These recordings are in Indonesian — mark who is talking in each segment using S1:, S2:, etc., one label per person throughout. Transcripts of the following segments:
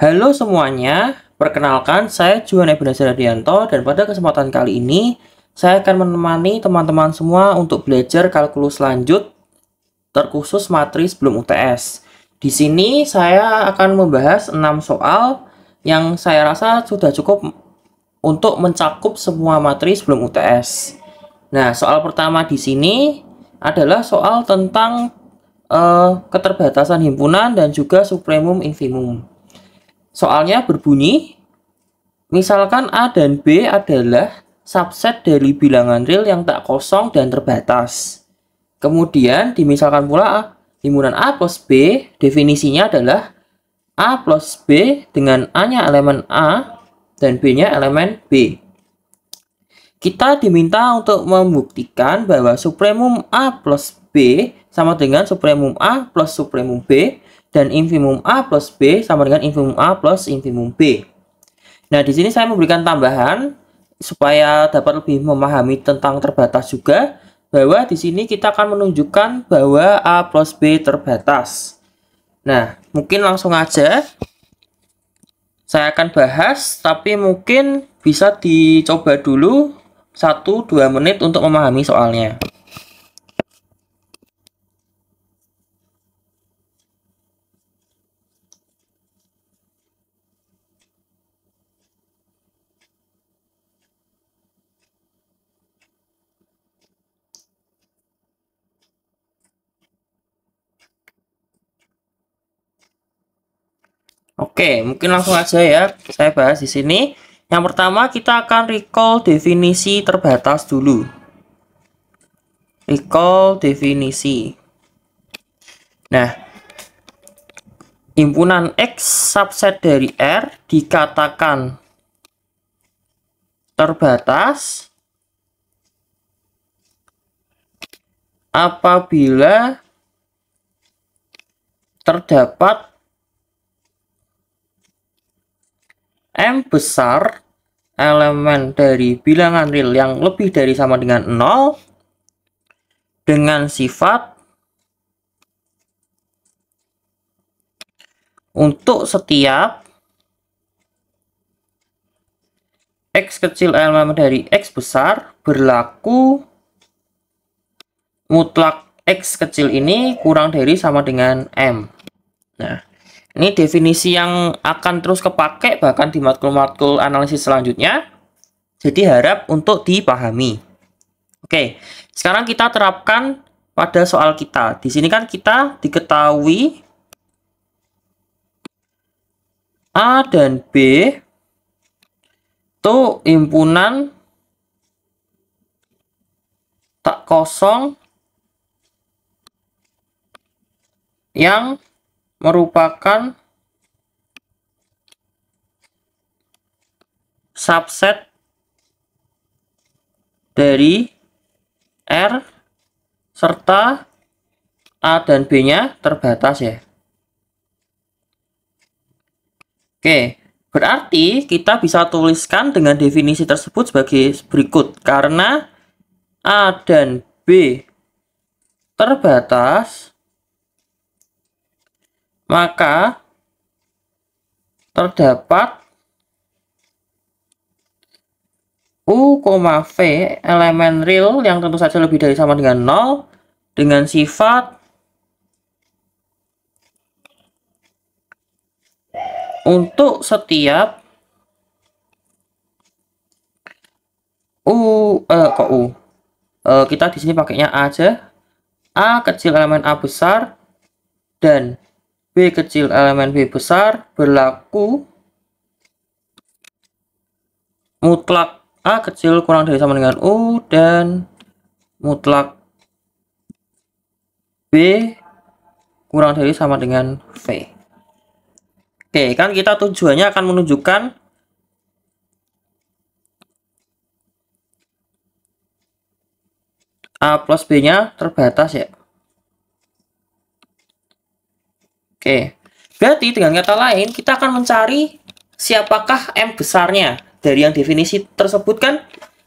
S1: Halo semuanya, perkenalkan saya Juan Ebenezer Radianto dan pada kesempatan kali ini saya akan menemani teman-teman semua untuk belajar kalkulus lanjut terkhusus matris belum UTS. Di sini saya akan membahas 6 soal yang saya rasa sudah cukup untuk mencakup semua matris belum UTS. Nah, soal pertama di sini adalah soal tentang uh, keterbatasan himpunan dan juga supremum infimum. Soalnya berbunyi, misalkan A dan B adalah subset dari bilangan real yang tak kosong dan terbatas. Kemudian dimisalkan pula A. Himpunan A plus B definisinya adalah A plus B dengan A-nya elemen A dan B-nya elemen B. Kita diminta untuk membuktikan bahwa supremum A plus B sama dengan supremum A plus supremum B dan infimum A plus B sama dengan infimum A plus infimum B. Nah, di sini saya memberikan tambahan supaya dapat lebih memahami tentang terbatas juga bahwa di sini kita akan menunjukkan bahwa A plus B terbatas. Nah, mungkin langsung aja saya akan bahas, tapi mungkin bisa dicoba dulu 1-2 menit untuk memahami soalnya. Oke, mungkin langsung aja ya. Saya bahas di sini. Yang pertama kita akan recall definisi terbatas dulu. Recall definisi. Nah, himpunan X subset dari R dikatakan terbatas apabila terdapat M besar elemen dari bilangan real yang lebih dari sama dengan 0 dengan sifat untuk setiap X kecil elemen dari X besar berlaku mutlak X kecil ini kurang dari sama dengan M. Nah, ini definisi yang akan terus kepake bahkan di matkul-matkul analisis selanjutnya. Jadi harap untuk dipahami. Oke, sekarang kita terapkan pada soal kita. Di sini kan kita diketahui A dan B itu impunan tak kosong yang merupakan subset dari R serta A dan B-nya terbatas ya. Oke, berarti kita bisa tuliskan dengan definisi tersebut sebagai berikut. Karena A dan B terbatas, maka terdapat U, V elemen real yang tentu saja lebih dari sama dengan 0 dengan sifat untuk setiap U eh, kok U eh, kita di sini pakainya A aja A kecil elemen A besar dan B kecil elemen B besar berlaku mutlak A kecil kurang dari sama dengan U dan mutlak B kurang dari sama dengan V. Oke, kan kita tujuannya akan menunjukkan A plus B-nya terbatas ya. Oke. Berarti dengan kata lain kita akan mencari siapakah M besarnya dari yang definisi tersebut kan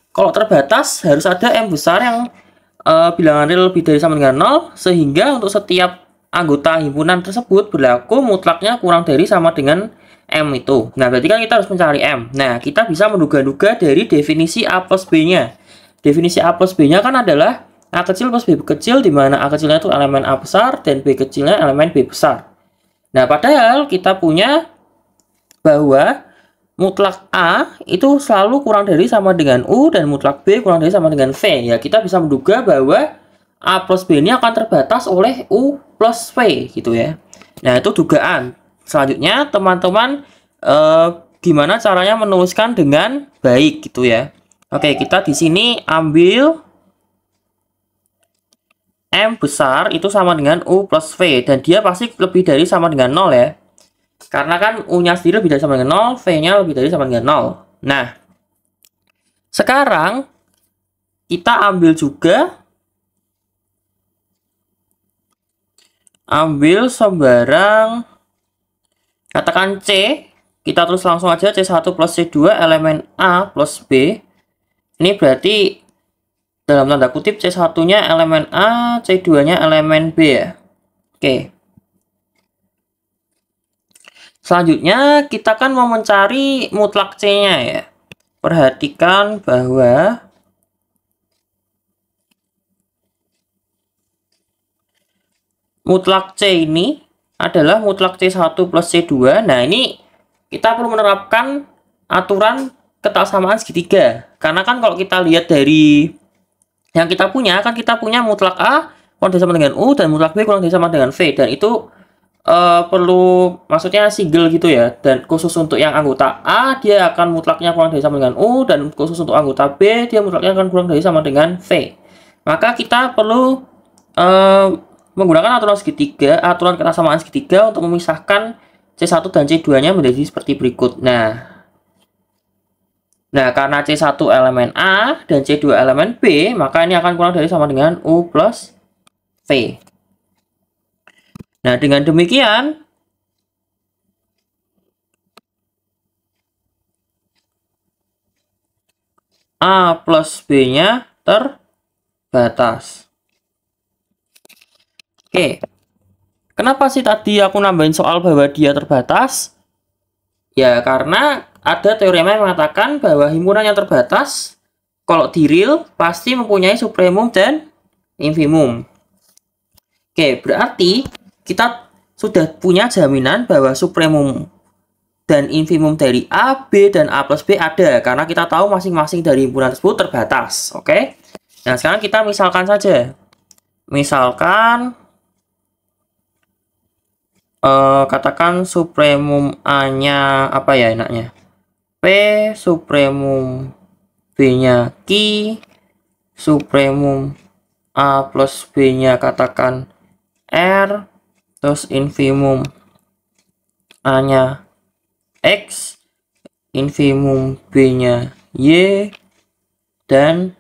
S1: kalau terbatas harus ada M besar yang uh, eh, bilangan real lebih dari sama dengan 0 sehingga untuk setiap anggota himpunan tersebut berlaku mutlaknya kurang dari sama dengan M itu. Nah, berarti kan kita harus mencari M. Nah, kita bisa menduga-duga dari definisi A plus B-nya. Definisi A plus B-nya kan adalah A kecil plus B kecil, di mana A kecilnya itu elemen A besar, dan B kecilnya elemen B besar. Nah, padahal kita punya bahwa mutlak A itu selalu kurang dari sama dengan U dan mutlak B kurang dari sama dengan V. Ya, kita bisa menduga bahwa A plus B ini akan terbatas oleh U plus V gitu ya. Nah, itu dugaan. Selanjutnya, teman-teman eh, gimana caranya menuliskan dengan baik gitu ya. Oke, kita di sini ambil M besar itu sama dengan U plus V. Dan dia pasti lebih dari sama dengan 0 ya. Karena kan U-nya sendiri lebih dari sama dengan 0, V-nya lebih dari sama dengan 0. Nah, sekarang kita ambil juga ambil sembarang katakan C kita terus langsung aja C1 plus C2 elemen A plus B ini berarti dalam tanda kutip C1-nya elemen A, C2-nya elemen B ya. Oke. Selanjutnya kita kan mau mencari mutlak C-nya ya. Perhatikan bahwa mutlak C ini adalah mutlak C1 plus C2. Nah, ini kita perlu menerapkan aturan ketaksamaan segitiga. Karena kan kalau kita lihat dari yang kita punya kan kita punya mutlak A kurang dari sama dengan U dan mutlak B kurang dari sama dengan V dan itu uh, perlu maksudnya single gitu ya dan khusus untuk yang anggota A dia akan mutlaknya kurang dari sama dengan U dan khusus untuk anggota B dia mutlaknya akan kurang dari sama dengan V maka kita perlu uh, menggunakan aturan segitiga aturan ketarsamaan segitiga untuk memisahkan C1 dan C2 nya menjadi seperti berikut nah Nah, karena C1 elemen A dan C2 elemen B, maka ini akan kurang dari sama dengan U plus V. Nah, dengan demikian, A plus B-nya terbatas. Oke, kenapa sih tadi aku nambahin soal bahwa dia terbatas? Ya, karena ada teorema yang mengatakan bahwa himpunan yang terbatas kalau diril pasti mempunyai supremum dan infimum. Oke, berarti kita sudah punya jaminan bahwa supremum dan infimum dari A, B, dan A plus B ada karena kita tahu masing-masing dari himpunan tersebut terbatas. Oke, nah sekarang kita misalkan saja, misalkan eh, katakan supremum A-nya apa ya enaknya? P supremum B nya Q supremum A plus B nya katakan R terus infimum A nya X infimum B nya Y dan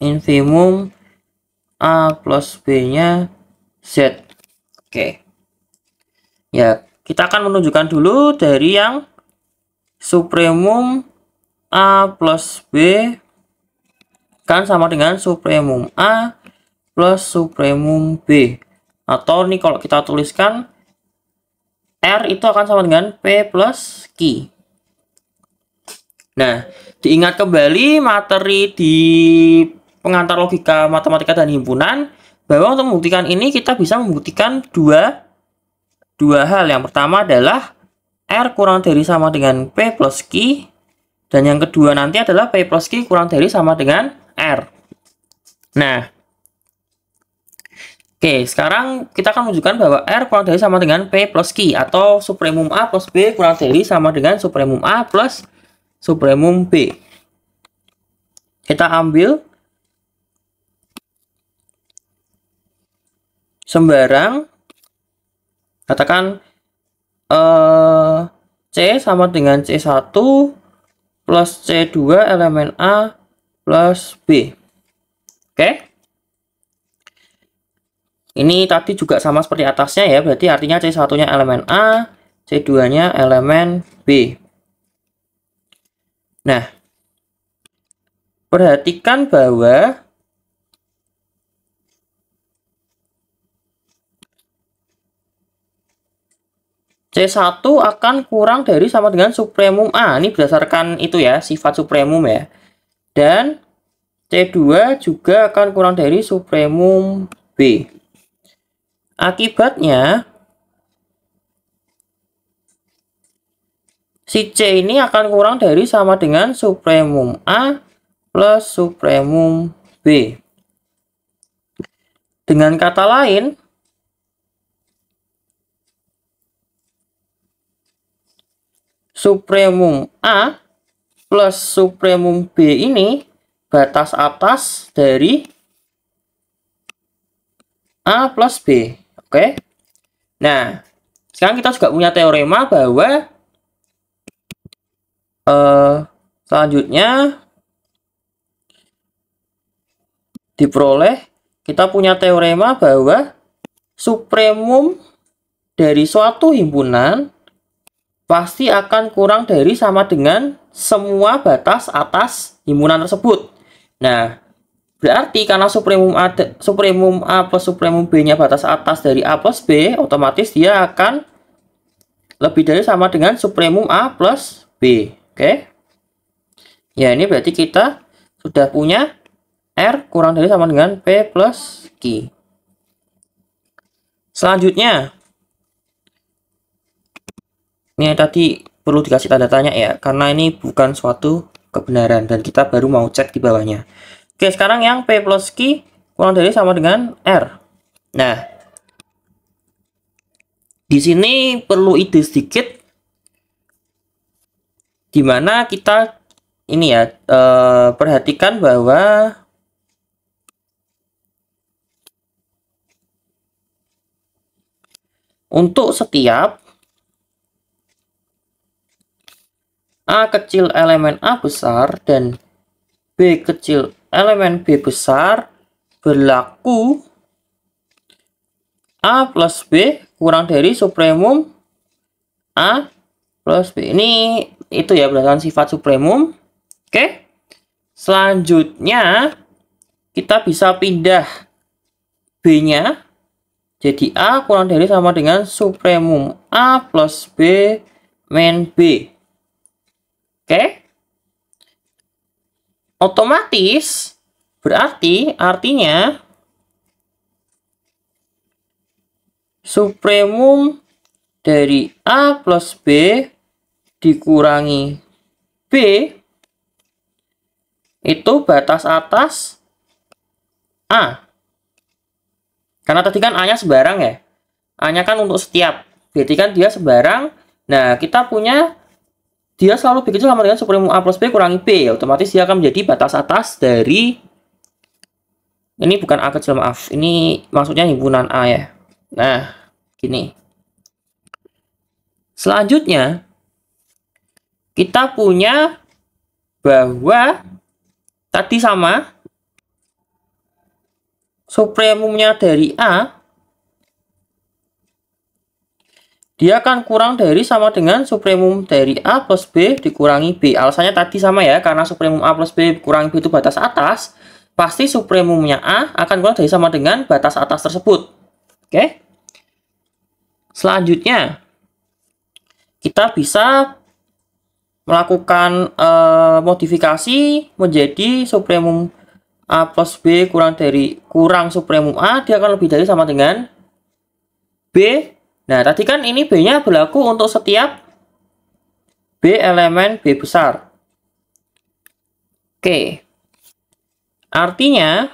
S1: infimum A plus B nya Z oke ya kita akan menunjukkan dulu dari yang supremum A plus B kan sama dengan supremum A plus supremum B. Atau nih kalau kita tuliskan R itu akan sama dengan P plus Q. Nah, diingat kembali materi di pengantar logika matematika dan himpunan bahwa untuk membuktikan ini kita bisa membuktikan dua dua hal. Yang pertama adalah R kurang dari sama dengan P plus Q. Dan yang kedua nanti adalah P plus Q kurang dari sama dengan R. Nah, Oke, sekarang kita akan menunjukkan bahwa R kurang dari sama dengan P plus Q atau supremum A plus B kurang dari sama dengan supremum A plus supremum B. Kita ambil sembarang, katakan Eh, C sama dengan C1 plus C2 elemen A plus B. Oke. Okay? Ini tadi juga sama seperti atasnya ya, berarti artinya C1-nya elemen A, C2-nya elemen B. Nah, perhatikan bahwa C1 akan kurang dari sama dengan supremum A. Ini berdasarkan itu ya, sifat supremum ya. Dan C2 juga akan kurang dari supremum B. Akibatnya, si C ini akan kurang dari sama dengan supremum A plus supremum B. Dengan kata lain, supremum A plus supremum B ini batas atas dari A plus B. Oke. Nah, sekarang kita juga punya teorema bahwa uh, selanjutnya diperoleh kita punya teorema bahwa supremum dari suatu himpunan pasti akan kurang dari sama dengan semua batas atas himpunan tersebut. Nah, berarti karena supremum A, supremum A plus supremum B-nya batas atas dari A plus B, otomatis dia akan lebih dari sama dengan supremum A plus B. Oke. Okay? Ya, ini berarti kita sudah punya R kurang dari sama dengan P plus Q. Selanjutnya, ini tadi perlu dikasih tanda tanya ya karena ini bukan suatu kebenaran dan kita baru mau cek di bawahnya oke sekarang yang P plus Q kurang dari sama dengan R nah di sini perlu ide sedikit dimana kita ini ya eh, perhatikan bahwa untuk setiap A kecil elemen A besar dan B kecil elemen B besar berlaku A plus B kurang dari supremum A plus B. Ini itu ya berdasarkan sifat supremum. Oke. Selanjutnya kita bisa pindah B-nya jadi A kurang dari sama dengan supremum A plus B min B okay? otomatis berarti artinya supremum dari A plus B dikurangi B itu batas atas A. Karena tadi kan A-nya sebarang ya. A-nya kan untuk setiap. Berarti kan dia sebarang. Nah, kita punya dia selalu kecil sama dengan supremum A plus B kurangi B. Ya, otomatis dia akan menjadi batas atas dari... Ini bukan A kecil, maaf. Ini maksudnya himpunan A ya. Nah, gini. Selanjutnya, kita punya bahwa tadi sama supremumnya dari A dia akan kurang dari sama dengan supremum dari A plus B dikurangi B. Alasannya tadi sama ya, karena supremum A plus B kurang B itu batas atas, pasti supremumnya A akan kurang dari sama dengan batas atas tersebut. Oke? Selanjutnya, kita bisa melakukan uh, modifikasi menjadi supremum A plus B kurang dari kurang supremum A, dia akan lebih dari sama dengan B Nah, tadi kan ini B-nya berlaku untuk setiap B elemen B besar. Oke. Artinya,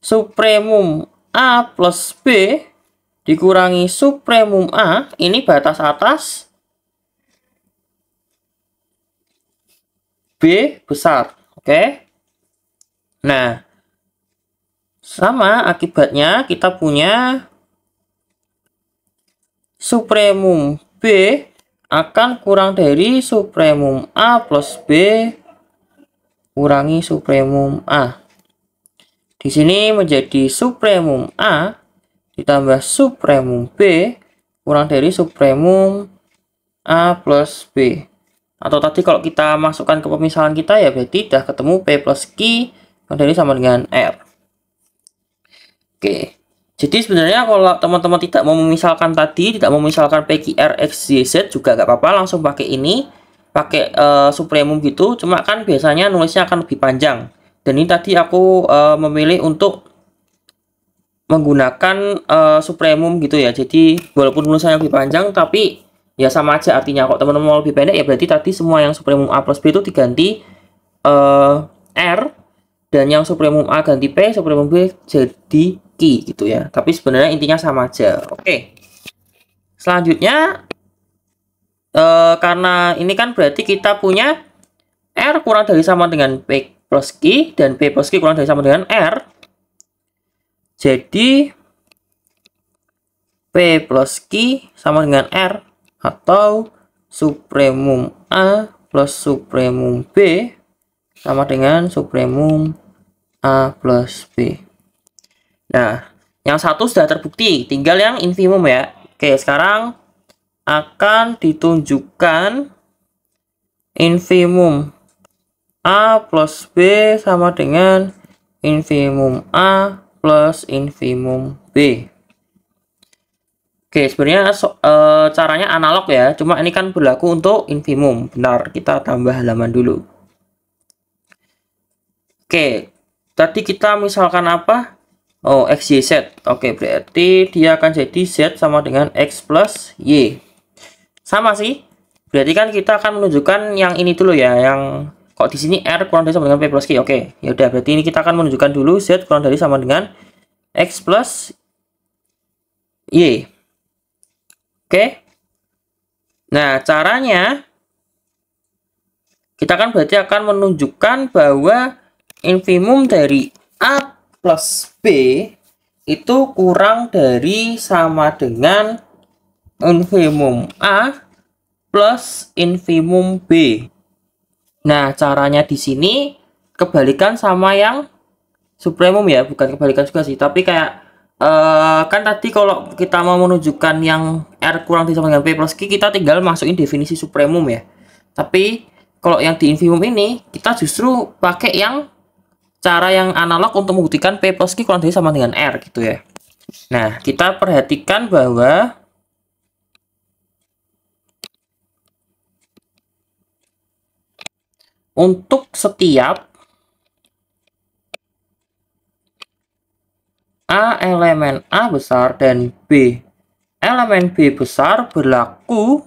S1: supremum A plus B dikurangi supremum A, ini batas atas B besar. Oke. Nah, sama akibatnya kita punya supremum B akan kurang dari supremum A plus B kurangi supremum A. Di sini menjadi supremum A ditambah supremum B kurang dari supremum A plus B. Atau tadi kalau kita masukkan ke pemisahan kita ya berarti sudah ketemu P plus Q kurang dari sama dengan R. Oke. Jadi sebenarnya kalau teman-teman tidak mau memisalkan tadi, tidak mau memisalkan PQR XYZ juga nggak apa-apa, langsung pakai ini, pakai uh, supremum gitu. Cuma kan biasanya nulisnya akan lebih panjang. Dan ini tadi aku uh, memilih untuk menggunakan uh, supremum gitu ya. Jadi walaupun nulisannya lebih panjang, tapi ya sama aja artinya. Kalau teman-teman mau lebih pendek ya berarti tadi semua yang supremum A plus B itu diganti uh, R dan yang supremum A ganti P, supremum B jadi key gitu ya. Tapi sebenarnya intinya sama aja. Oke. Okay. Selanjutnya e, karena ini kan berarti kita punya R kurang dari sama dengan P plus Q dan P plus Q kurang dari sama dengan R. Jadi P plus Q sama dengan R atau supremum A plus supremum B sama dengan supremum A plus B. Nah, yang satu sudah terbukti, tinggal yang infimum ya. Oke, sekarang akan ditunjukkan infimum A plus B sama dengan infimum A plus infimum B. Oke, sebenarnya so, e, caranya analog ya, cuma ini kan berlaku untuk infimum. Benar, kita tambah halaman dulu. Oke, tadi kita misalkan apa? Oh, X, Y, Z. Oke, berarti dia akan jadi Z sama dengan X plus Y. Sama sih. Berarti kan kita akan menunjukkan yang ini dulu ya, yang kok di sini R kurang dari sama dengan P plus Q. Oke, ya udah berarti ini kita akan menunjukkan dulu Z kurang dari sama dengan X plus Y. Oke. Nah, caranya kita kan berarti akan menunjukkan bahwa infimum dari A plus B itu kurang dari sama dengan infimum A plus infimum B. Nah, caranya di sini kebalikan sama yang supremum ya, bukan kebalikan juga sih, tapi kayak uh, kan tadi kalau kita mau menunjukkan yang R kurang di sama dengan P plus Q, kita tinggal masukin definisi supremum ya. Tapi kalau yang di infimum ini, kita justru pakai yang cara yang analog untuk membuktikan P plus Q kurang dari sama dengan R gitu ya. Nah, kita perhatikan bahwa untuk setiap A elemen A besar dan B elemen B besar berlaku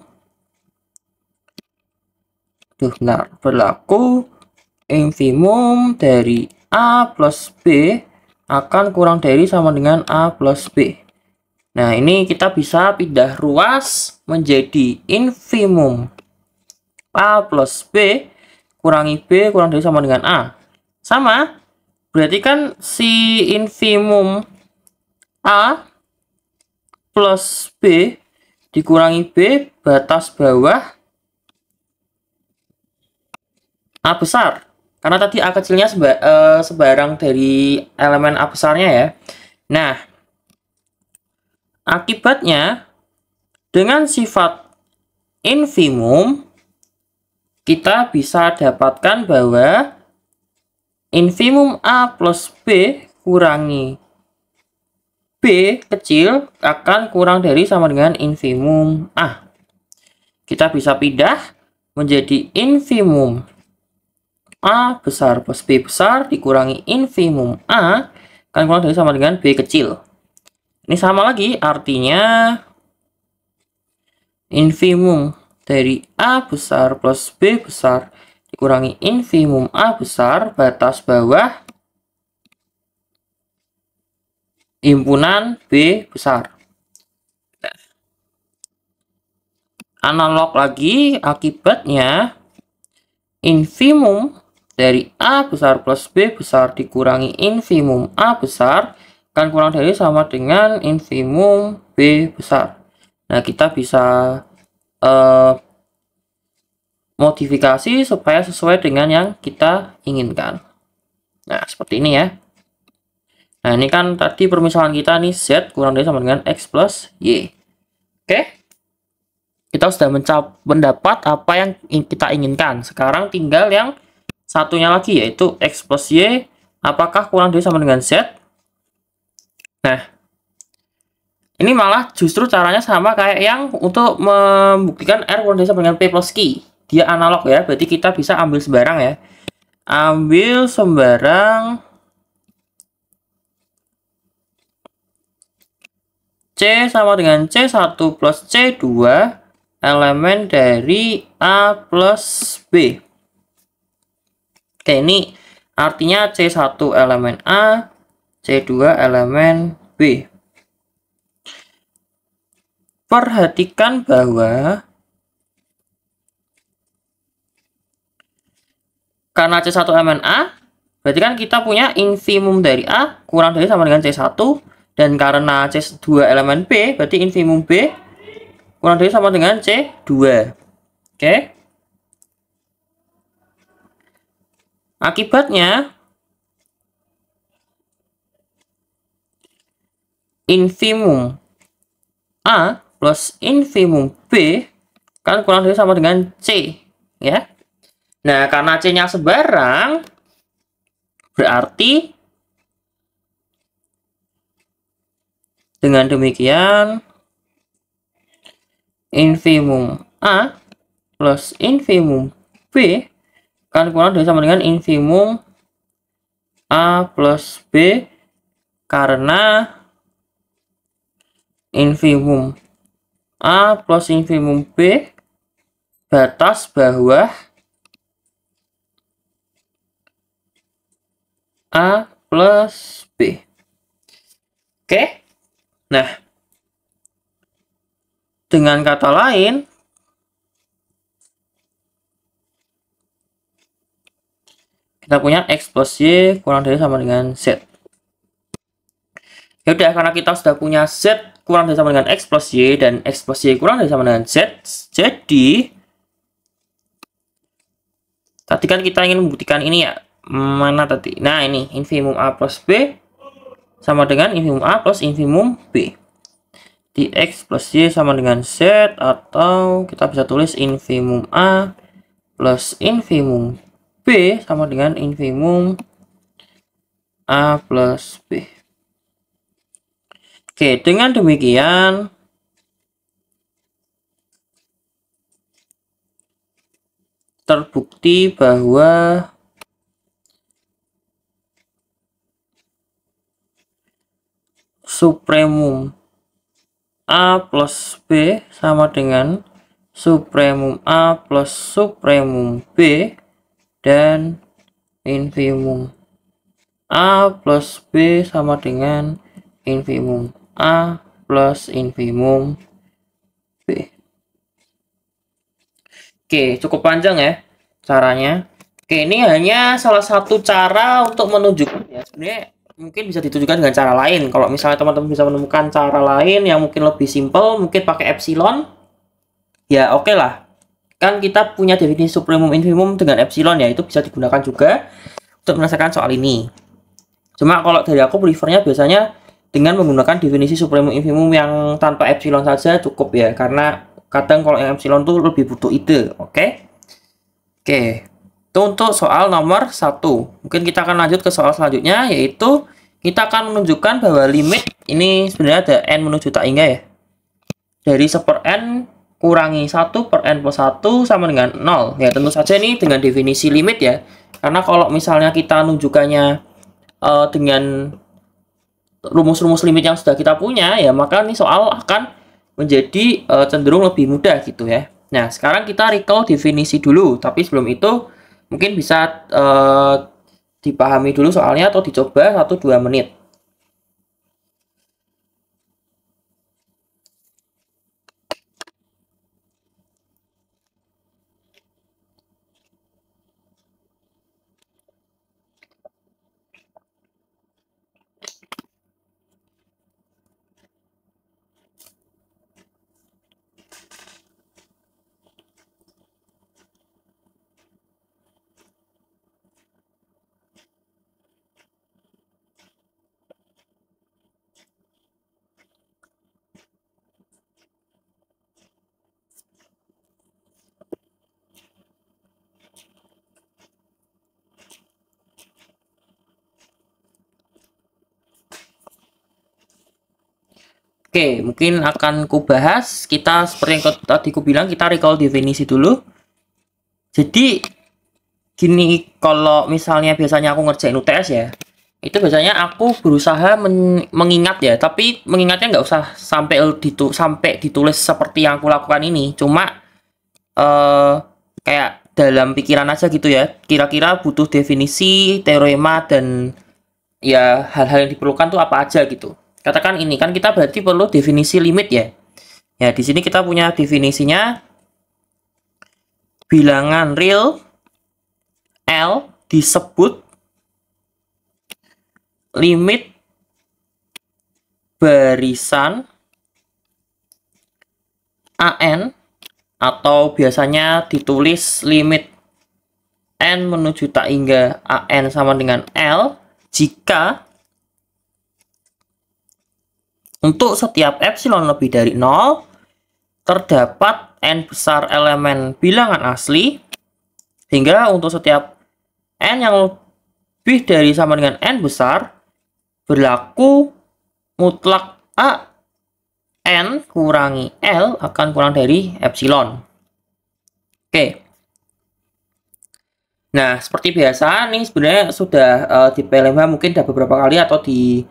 S1: Duh, benar, berlaku infimum dari A plus B akan kurang dari sama dengan A plus B. Nah, ini kita bisa pindah ruas menjadi infimum. A plus B kurangi B kurang dari sama dengan A. Sama, berarti kan si infimum A plus B dikurangi B batas bawah A besar. Karena tadi A kecilnya seba, uh, sebarang dari elemen A besarnya ya. Nah, akibatnya dengan sifat infimum kita bisa dapatkan bahwa infimum A plus B kurangi B kecil akan kurang dari sama dengan infimum A. Kita bisa pindah menjadi infimum A besar plus B besar dikurangi infimum A kan kurang dari sama dengan B kecil. Ini sama lagi artinya infimum dari A besar plus B besar dikurangi infimum A besar batas bawah impunan B besar. Analog lagi akibatnya infimum dari A besar plus B besar dikurangi infimum A besar kan kurang dari sama dengan infimum B besar. Nah, kita bisa uh, modifikasi supaya sesuai dengan yang kita inginkan. Nah, seperti ini ya. Nah, ini kan tadi permisalan kita nih Z kurang dari sama dengan X plus Y. Oke. Kita sudah mencap mendapat apa yang kita inginkan. Sekarang tinggal yang satunya lagi yaitu X plus Y apakah kurang dari sama dengan Z? Nah, ini malah justru caranya sama kayak yang untuk membuktikan R kurang dari sama dengan P plus Q. Dia analog ya, berarti kita bisa ambil sembarang ya. Ambil sembarang C sama dengan C1 plus C2 elemen dari A plus B. Oke, ini artinya C1 elemen A, C2 elemen B. Perhatikan bahwa karena C1 elemen A, berarti kan kita punya infimum dari A kurang dari sama dengan C1, dan karena C2 elemen B, berarti infimum B kurang dari sama dengan C2. Oke. Okay? Akibatnya, infimum A plus infimum B kan kurang lebih sama dengan C. ya. Nah, karena C-nya sebarang, berarti dengan demikian infimum A plus infimum B Kan kurang dengan sama dengan infimum A plus B karena infimum A plus infimum B batas bawah A plus B. Oke? Nah, dengan kata lain, kita punya X plus Y kurang dari sama dengan Z Yaudah karena kita sudah punya Z kurang dari sama dengan X plus Y dan X plus Y kurang dari sama dengan Z jadi tadi kan kita ingin membuktikan ini ya mana tadi nah ini infimum A plus B sama dengan infimum A plus infimum B di X plus Y sama dengan Z atau kita bisa tulis infimum A plus infimum B sama dengan infimum A plus B. Oke, dengan demikian terbukti bahwa supremum A plus B sama dengan supremum A plus supremum B dan infimum A plus B sama dengan infimum A plus infimum B Oke cukup panjang ya caranya Oke ini hanya salah satu cara untuk menunjukkan ya sebenarnya mungkin bisa ditunjukkan dengan cara lain kalau misalnya teman-teman bisa menemukan cara lain yang mungkin lebih simple mungkin pakai epsilon ya oke okay lah kan kita punya definisi supremum infimum dengan epsilon ya itu bisa digunakan juga untuk menyelesaikan soal ini cuma kalau dari aku prefernya biasanya dengan menggunakan definisi supremum infimum yang tanpa epsilon saja cukup ya karena kadang kalau yang epsilon tuh lebih butuh ide oke okay? oke okay. itu untuk soal nomor satu mungkin kita akan lanjut ke soal selanjutnya yaitu kita akan menunjukkan bahwa limit ini sebenarnya ada n menuju tak hingga ya dari seper n kurangi 1 per n plus 1 sama dengan 0. Ya, tentu saja ini dengan definisi limit ya. Karena kalau misalnya kita nunjukkannya uh, dengan rumus-rumus limit yang sudah kita punya, ya maka ini soal akan menjadi uh, cenderung lebih mudah gitu ya. Nah, sekarang kita recall definisi dulu. Tapi sebelum itu, mungkin bisa uh, dipahami dulu soalnya atau dicoba 1-2 menit. Oke, mungkin akan ku bahas. Kita seperti yang tadi ku bilang, kita recall definisi dulu. Jadi, gini kalau misalnya biasanya aku ngerjain UTS ya, itu biasanya aku berusaha men mengingat ya, tapi mengingatnya nggak usah sampai ditu sampai ditulis seperti yang aku lakukan ini. Cuma uh, kayak dalam pikiran aja gitu ya. Kira-kira butuh definisi, teorema dan ya hal-hal yang diperlukan tuh apa aja gitu katakan ini kan kita berarti perlu definisi limit ya. Ya, di sini kita punya definisinya bilangan real L disebut limit barisan AN atau biasanya ditulis limit N menuju tak hingga AN sama dengan L jika untuk setiap epsilon lebih dari 0, terdapat n besar elemen bilangan asli, hingga untuk setiap n yang lebih dari sama dengan n besar, berlaku mutlak A n kurangi L akan kurang dari epsilon. Oke. Nah, seperti biasa, nih sebenarnya sudah uh, di PLMH mungkin sudah beberapa kali atau di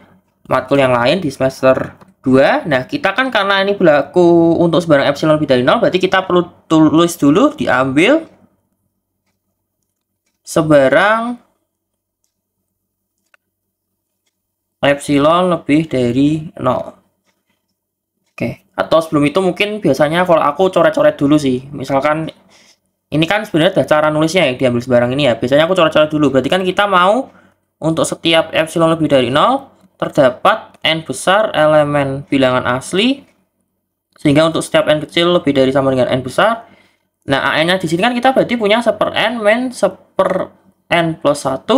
S1: matkul yang lain di semester 2. Nah, kita kan karena ini berlaku untuk sebarang epsilon lebih dari 0, berarti kita perlu tulis dulu diambil sebarang epsilon lebih dari 0. Oke, atau sebelum itu mungkin biasanya kalau aku coret-coret dulu sih. Misalkan ini kan sebenarnya ada cara nulisnya yang diambil sebarang ini ya. Biasanya aku coret-coret dulu. Berarti kan kita mau untuk setiap epsilon lebih dari 0 terdapat n besar elemen bilangan asli sehingga untuk setiap n kecil lebih dari sama dengan n besar nah an nya di sini kan kita berarti punya seper n min seper n plus 1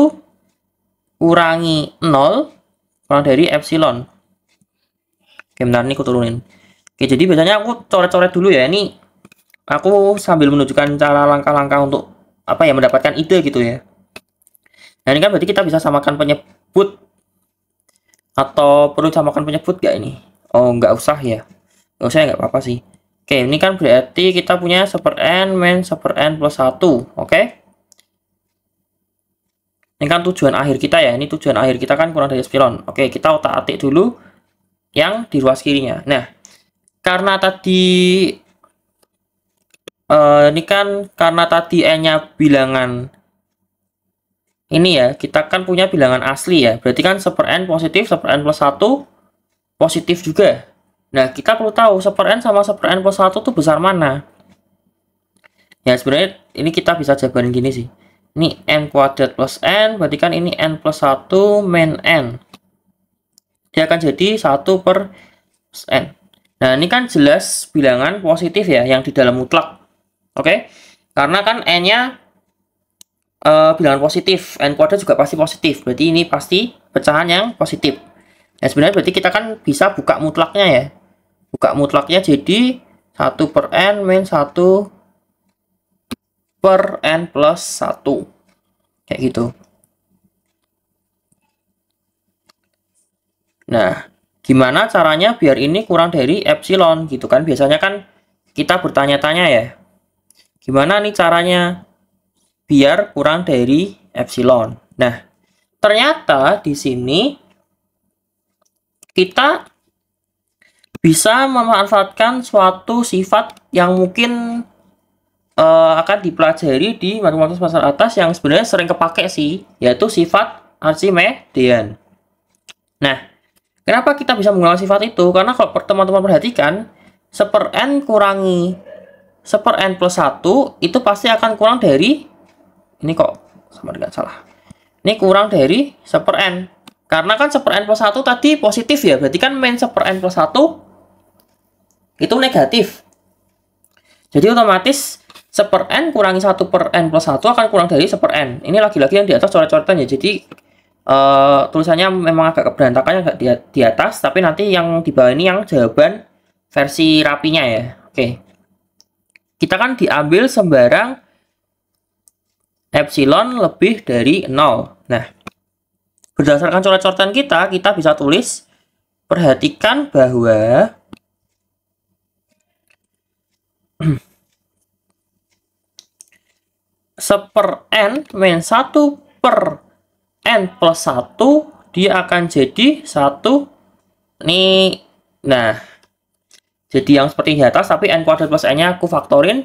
S1: kurangi 0 kurang dari epsilon oke bentar ini aku turunin oke jadi biasanya aku coret-coret dulu ya ini aku sambil menunjukkan cara langkah-langkah untuk apa ya mendapatkan ide gitu ya nah ini kan berarti kita bisa samakan penyebut atau perlu samakan penyebut gak ini oh nggak usah ya nggak usah ya, nggak apa-apa sih oke ini kan berarti kita punya super n main super n plus satu oke ini kan tujuan akhir kita ya ini tujuan akhir kita kan kurang dari epsilon oke kita otak atik dulu yang di ruas kirinya nah karena tadi uh, ini kan karena tadi n nya bilangan ini ya, kita kan punya bilangan asli ya. Berarti kan seper n positif, seper n plus satu positif juga. Nah, kita perlu tahu seper n sama seper n plus satu itu besar mana. Ya, sebenarnya ini kita bisa jabarin gini sih. Ini n kuadrat plus n, berarti kan ini n plus satu min n. Dia akan jadi 1 per n. Nah, ini kan jelas bilangan positif ya, yang di dalam mutlak. Oke? Karena kan n-nya uh, eh, bilangan positif n kuadrat juga pasti positif berarti ini pasti pecahan yang positif nah sebenarnya berarti kita kan bisa buka mutlaknya ya buka mutlaknya jadi 1 per n min 1 per n plus 1 kayak gitu nah gimana caranya biar ini kurang dari epsilon gitu kan biasanya kan kita bertanya-tanya ya gimana nih caranya biar kurang dari epsilon. Nah, ternyata di sini kita bisa memanfaatkan suatu sifat yang mungkin uh, akan dipelajari di matematika pasar atas yang sebenarnya sering kepake sih, yaitu sifat Archimedean. Nah, kenapa kita bisa menggunakan sifat itu? Karena kalau teman-teman perhatikan, seper n kurangi seper n plus 1 itu pasti akan kurang dari ini kok sama dengan salah ini kurang dari 1 per n karena kan 1 per n plus 1 tadi positif ya berarti kan main 1 per n plus 1 itu negatif jadi otomatis 1 per n kurangi 1 per n plus 1 akan kurang dari 1 per n. Ini lagi-lagi yang di atas coret-coretan ya. Jadi uh, tulisannya memang agak keberantakan agak di, di atas. Tapi nanti yang di bawah ini yang jawaban versi rapinya ya. Oke. Okay. Kita kan diambil sembarang epsilon lebih dari 0. Nah, berdasarkan coret-coretan kita, kita bisa tulis, perhatikan bahwa seper n min 1 per n plus 1 dia akan jadi 1 nih nah jadi yang seperti di atas tapi n kuadrat plus n nya aku faktorin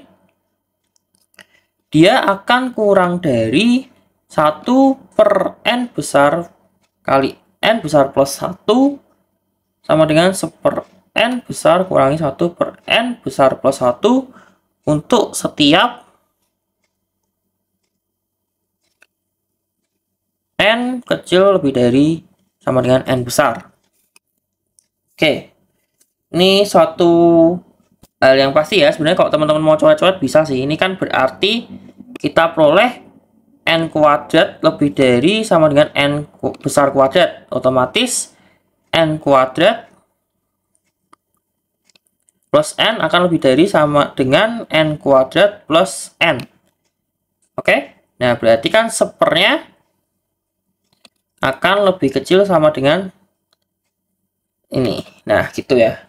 S1: dia akan kurang dari 1 per N besar kali N besar plus 1 sama dengan 1 per N besar kurangi 1 per N besar plus 1 untuk setiap N kecil lebih dari sama dengan N besar. Oke, ini suatu hal yang pasti ya sebenarnya kalau teman-teman mau coret-coret bisa sih ini kan berarti kita peroleh n kuadrat lebih dari sama dengan n besar kuadrat otomatis n kuadrat plus n akan lebih dari sama dengan n kuadrat plus n oke nah berarti kan sepernya akan lebih kecil sama dengan ini nah gitu ya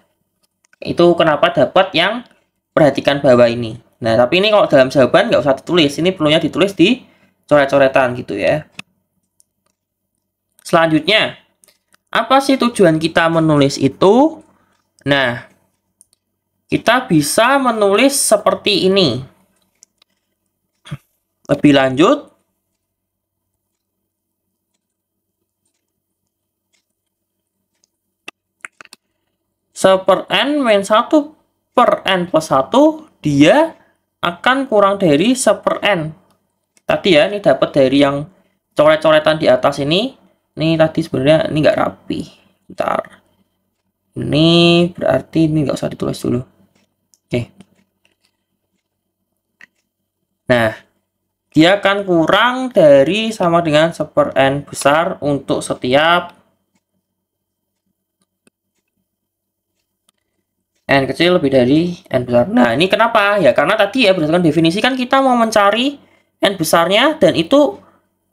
S1: itu kenapa dapat yang perhatikan bawah ini nah tapi ini kalau dalam jawaban nggak usah ditulis ini perlunya ditulis di coret-coretan gitu ya selanjutnya apa sih tujuan kita menulis itu nah kita bisa menulis seperti ini lebih lanjut 1 per n min 1 per n plus 1, dia akan kurang dari 1 per n. Tadi ya, ini dapat dari yang coret-coretan di atas ini. Ini tadi sebenarnya ini nggak rapi. Ntar Ini berarti ini nggak usah ditulis dulu. Oke. Nah, dia akan kurang dari sama dengan 1 per n besar untuk setiap n kecil lebih dari n besar. Nah, ini kenapa? Ya, karena tadi ya berdasarkan definisi kan kita mau mencari n besarnya dan itu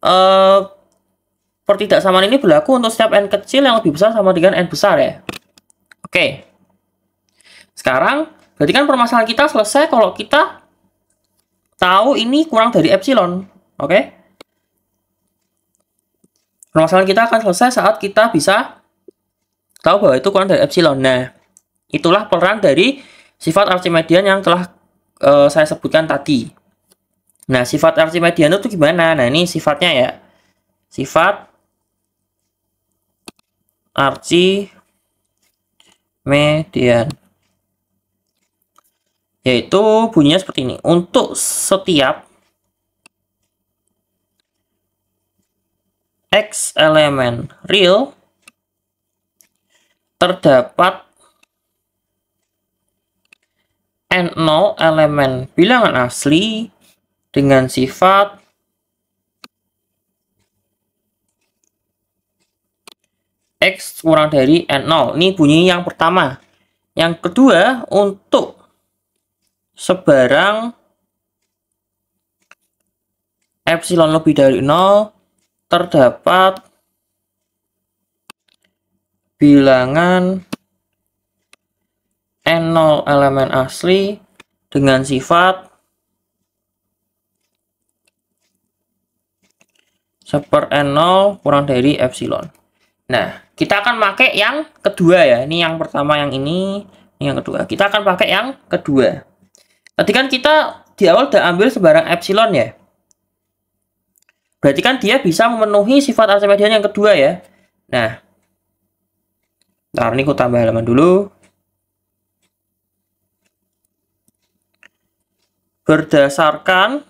S1: eh, pertidaksamaan ini berlaku untuk setiap n kecil yang lebih besar sama dengan n besar ya. Oke. Sekarang berarti kan permasalahan kita selesai kalau kita tahu ini kurang dari epsilon. Oke. Permasalahan kita akan selesai saat kita bisa tahu bahwa itu kurang dari epsilon. Nah, Itulah peran dari sifat Archimedean yang telah e, saya sebutkan tadi. Nah, sifat Archimedean itu gimana? Nah, ini sifatnya ya. Sifat Archimedean. Yaitu bunyinya seperti ini. Untuk setiap X elemen real terdapat n0 elemen bilangan asli dengan sifat X kurang dari N0. Ini bunyi yang pertama. Yang kedua, untuk sebarang epsilon lebih dari 0 terdapat bilangan N0 elemen asli dengan sifat seper N0 kurang dari epsilon. Nah, kita akan pakai yang kedua ya. Ini yang pertama yang ini, ini yang kedua. Kita akan pakai yang kedua. Tadi kan kita di awal udah ambil sebarang epsilon ya. Berarti kan dia bisa memenuhi sifat asimedian yang kedua ya. Nah, ntar ini aku tambah halaman dulu. berdasarkan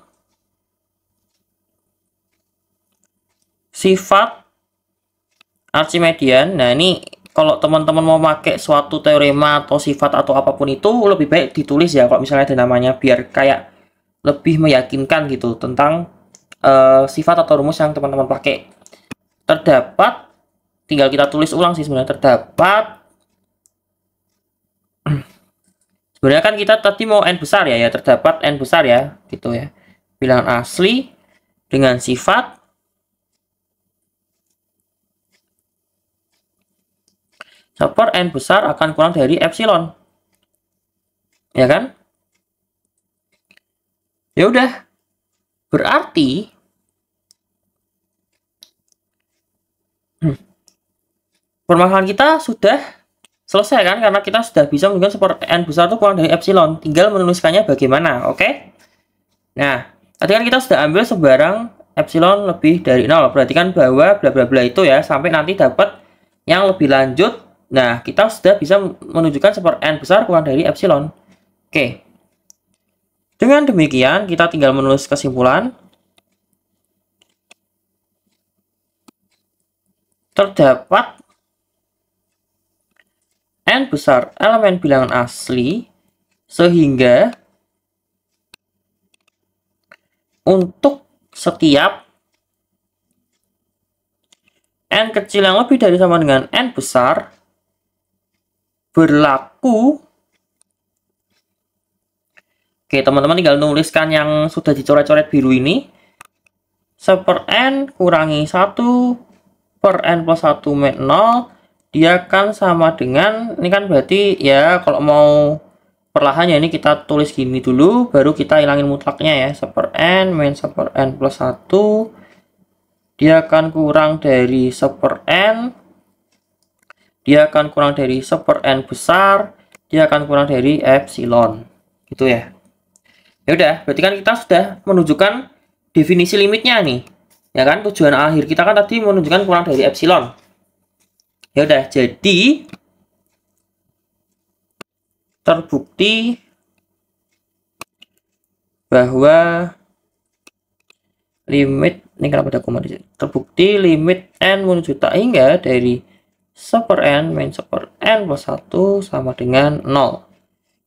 S1: sifat Archimedean. Nah, ini kalau teman-teman mau pakai suatu teorema atau sifat atau apapun itu lebih baik ditulis ya kalau misalnya ada namanya biar kayak lebih meyakinkan gitu tentang uh, sifat atau rumus yang teman-teman pakai. Terdapat tinggal kita tulis ulang sih sebenarnya terdapat sebenarnya kan kita tadi mau n besar ya ya terdapat n besar ya gitu ya bilangan asli dengan sifat support n besar akan kurang dari epsilon ya kan ya udah berarti permasalahan kita sudah Selesai kan? Karena kita sudah bisa menunjukkan support N besar itu kurang dari epsilon. Tinggal menuliskannya bagaimana, oke? Okay? Nah, tadi kan kita sudah ambil sebarang epsilon lebih dari berarti Perhatikan bahwa bla bla bla itu ya, sampai nanti dapat yang lebih lanjut. Nah, kita sudah bisa menunjukkan support N besar kurang dari epsilon. Oke. Okay. Dengan demikian, kita tinggal menulis kesimpulan. Terdapat n besar elemen bilangan asli sehingga untuk setiap n kecil yang lebih dari sama dengan n besar berlaku Oke, teman-teman tinggal nuliskan yang sudah dicoret-coret biru ini. 1 per N kurangi 1 per N plus 1 min 0 dia kan sama dengan ini kan berarti ya kalau mau perlahan ya ini kita tulis gini dulu baru kita hilangin mutlaknya ya seper n main seper n plus 1 dia akan kurang dari seper n dia akan kurang dari seper n besar dia akan kurang dari epsilon gitu ya ya udah berarti kan kita sudah menunjukkan definisi limitnya nih ya kan tujuan akhir kita kan tadi menunjukkan kurang dari epsilon ya udah jadi terbukti bahwa limit ini kenapa ada koma terbukti limit n menuju tak hingga dari 1 n main 1 n plus 1 sama dengan 0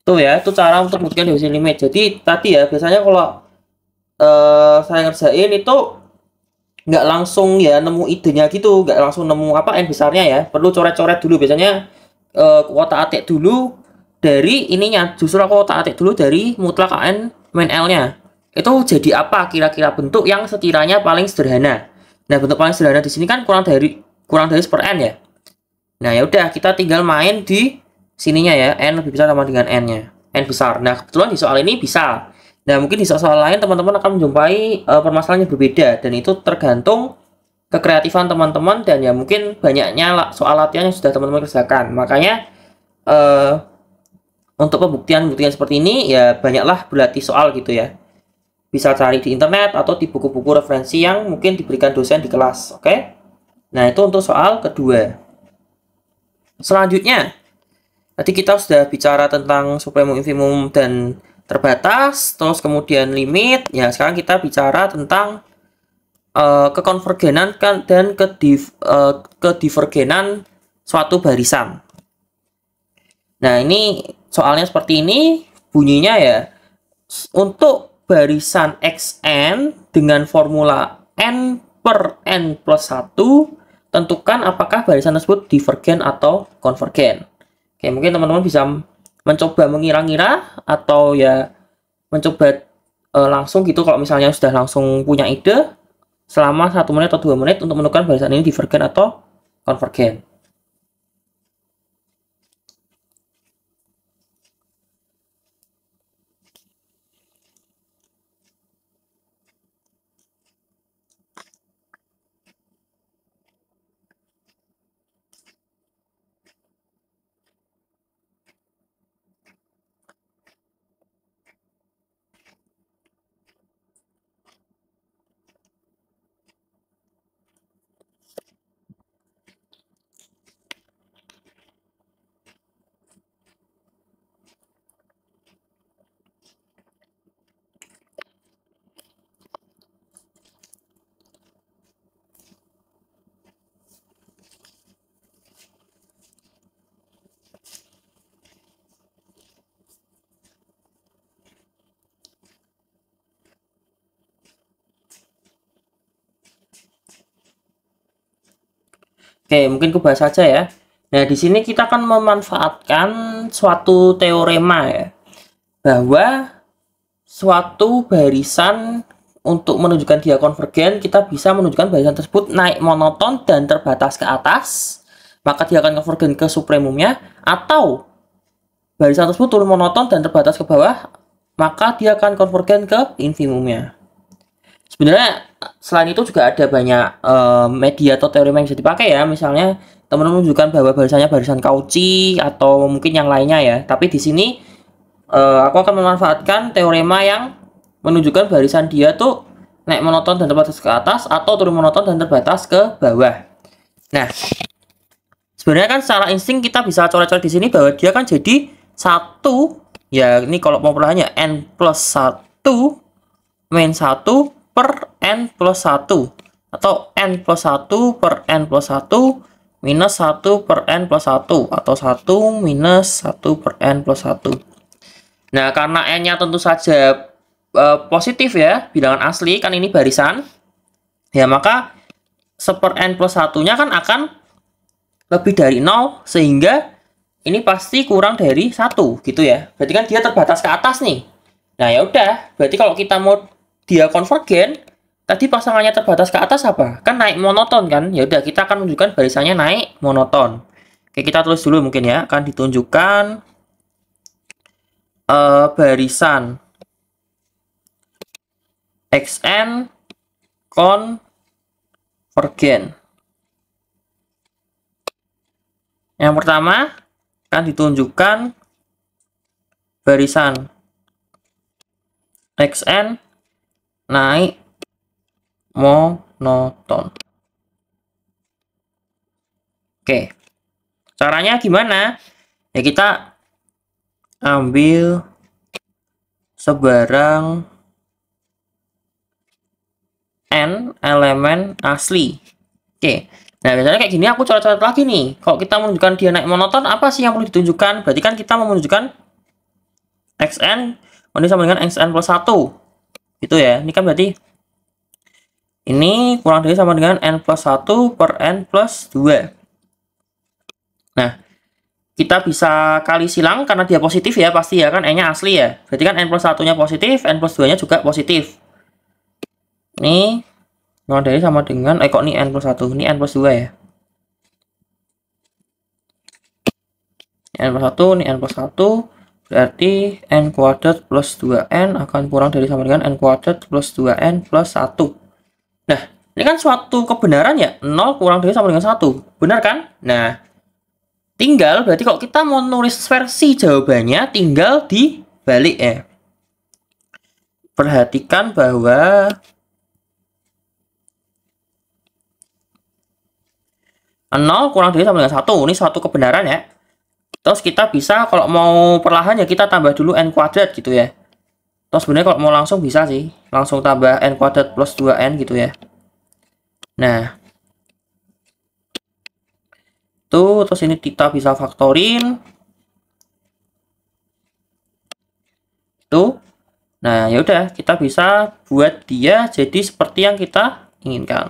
S1: itu ya itu cara untuk membuktikan definisi limit jadi tadi ya biasanya kalau uh, saya ngerjain itu nggak langsung ya nemu idenya gitu nggak langsung nemu apa n besarnya ya perlu coret-coret dulu biasanya e, kuota atik dulu dari ininya justru aku kuota atik dulu dari mutlak an main l nya itu jadi apa kira-kira bentuk yang setiranya paling sederhana nah bentuk paling sederhana di sini kan kurang dari kurang dari seper n ya nah ya udah kita tinggal main di sininya ya n lebih besar sama dengan n nya n besar nah kebetulan di soal ini bisa Nah, mungkin di soal-soal lain teman-teman akan menjumpai uh, e, permasalahan yang berbeda dan itu tergantung kekreatifan teman-teman dan ya mungkin banyaknya soal latihan yang sudah teman-teman kerjakan. Makanya uh, untuk pembuktian-pembuktian seperti ini ya banyaklah berlatih soal gitu ya. Bisa cari di internet atau di buku-buku referensi yang mungkin diberikan dosen di kelas, oke? Okay? Nah, itu untuk soal kedua. Selanjutnya, tadi kita sudah bicara tentang supremum infimum dan terbatas, terus kemudian limit. Ya, sekarang kita bicara tentang uh, kekonvergenan kan, dan kediv, uh, kedivergenan suatu barisan. Nah, ini soalnya seperti ini, bunyinya ya untuk barisan xn dengan formula n per n plus 1 tentukan apakah barisan tersebut divergen atau konvergen. Oke, mungkin teman-teman bisa mencoba mengira-ngira atau ya mencoba e, langsung gitu kalau misalnya sudah langsung punya ide selama satu menit atau dua menit untuk menentukan balasan ini divergen atau konvergen. Oke, mungkin aku bahas saja ya. Nah, di sini kita akan memanfaatkan suatu teorema ya, bahwa suatu barisan untuk menunjukkan dia konvergen, kita bisa menunjukkan barisan tersebut naik monoton dan terbatas ke atas, maka dia akan konvergen ke supremumnya, atau barisan tersebut turun monoton dan terbatas ke bawah, maka dia akan konvergen ke infimumnya sebenarnya selain itu juga ada banyak uh, media atau teorema yang bisa dipakai ya misalnya teman-teman menunjukkan bahwa barisannya barisan Cauchy atau mungkin yang lainnya ya tapi di sini uh, aku akan memanfaatkan teorema yang menunjukkan barisan dia tuh naik monoton dan terbatas ke atas atau turun monoton dan terbatas ke bawah nah sebenarnya kan secara insting kita bisa coret-coret di sini bahwa dia kan jadi satu ya ini kalau mau perlahannya n plus satu main satu n plus 1 atau n plus 1 per n plus 1 minus 1 per n plus 1 atau 1 minus 1 per n plus 1 nah karena n-nya tentu saja e, positif ya bilangan asli kan ini barisan ya maka seper n plus 1 nya kan akan lebih dari 0 sehingga ini pasti kurang dari 1 gitu ya berarti kan dia terbatas ke atas nih nah ya udah berarti kalau kita mau dia konvergen Tadi pasangannya terbatas ke atas apa? Kan naik monoton kan? Ya udah kita akan menunjukkan barisannya naik monoton. Oke, kita tulis dulu mungkin ya. Akan ditunjukkan uh, barisan xn konvergen. Yang pertama akan ditunjukkan barisan xn naik monoton. Oke. Caranya gimana? Ya kita ambil sebarang n elemen asli. Oke. Nah, misalnya kayak gini aku coret-coret lagi nih. Kalau kita menunjukkan dia naik monoton, apa sih yang perlu ditunjukkan? Berarti kan kita menunjukkan xn ini sama dengan xn plus 1. Itu ya. Ini kan berarti ini kurang dari sama dengan n plus 1 per n plus 2. Nah, kita bisa kali silang karena dia positif ya, pasti ya kan n-nya asli ya. Berarti kan n plus 1-nya positif, n plus 2-nya juga positif. Ini kurang dari sama dengan, eh kok ini n plus 1, ini n plus 2 ya. n plus 1, ini n plus 1, berarti n kuadrat plus 2n akan kurang dari sama dengan n kuadrat plus 2n plus 1. Nah, ini kan suatu kebenaran ya, 0 kurang dari sama dengan 1. Benar kan? Nah, tinggal berarti kalau kita mau nulis versi jawabannya, tinggal dibalik ya. Perhatikan bahwa nol kurang dari sama dengan satu ini suatu kebenaran ya terus kita bisa kalau mau perlahan ya kita tambah dulu n kuadrat gitu ya Terus sebenarnya kalau mau langsung bisa sih, langsung tambah n kuadrat plus 2n gitu ya. Nah, tuh terus ini kita bisa faktorin itu. Nah, yaudah kita bisa buat dia jadi seperti yang kita inginkan.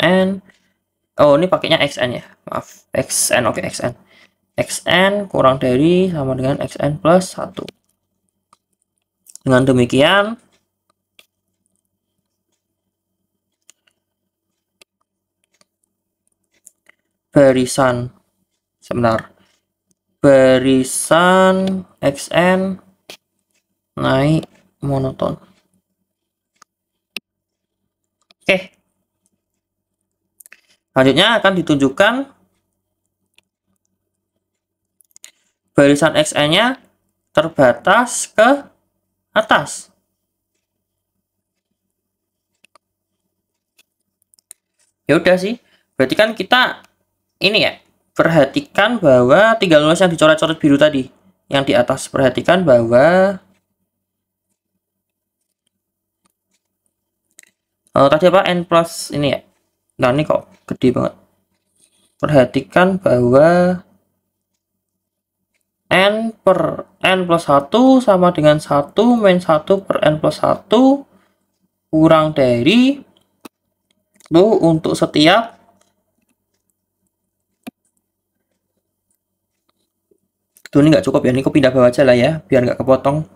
S1: n oh ini pakainya xn ya maaf xn oke okay, xn xn kurang dari sama dengan xn plus 1 dengan demikian barisan sebentar barisan xn naik monoton oke okay. Selanjutnya akan ditunjukkan barisan XN-nya terbatas ke atas. Ya udah sih, berarti kan kita ini ya, perhatikan bahwa tiga lurus yang dicoret-coret biru tadi, yang di atas perhatikan bahwa oh, tadi apa n plus ini ya nah ini kok gede banget perhatikan bahwa n per n plus 1 sama dengan 1 min 1 per n plus 1 kurang dari itu untuk setiap itu ini nggak cukup ya ini aku pindah bawah aja lah ya biar nggak kepotong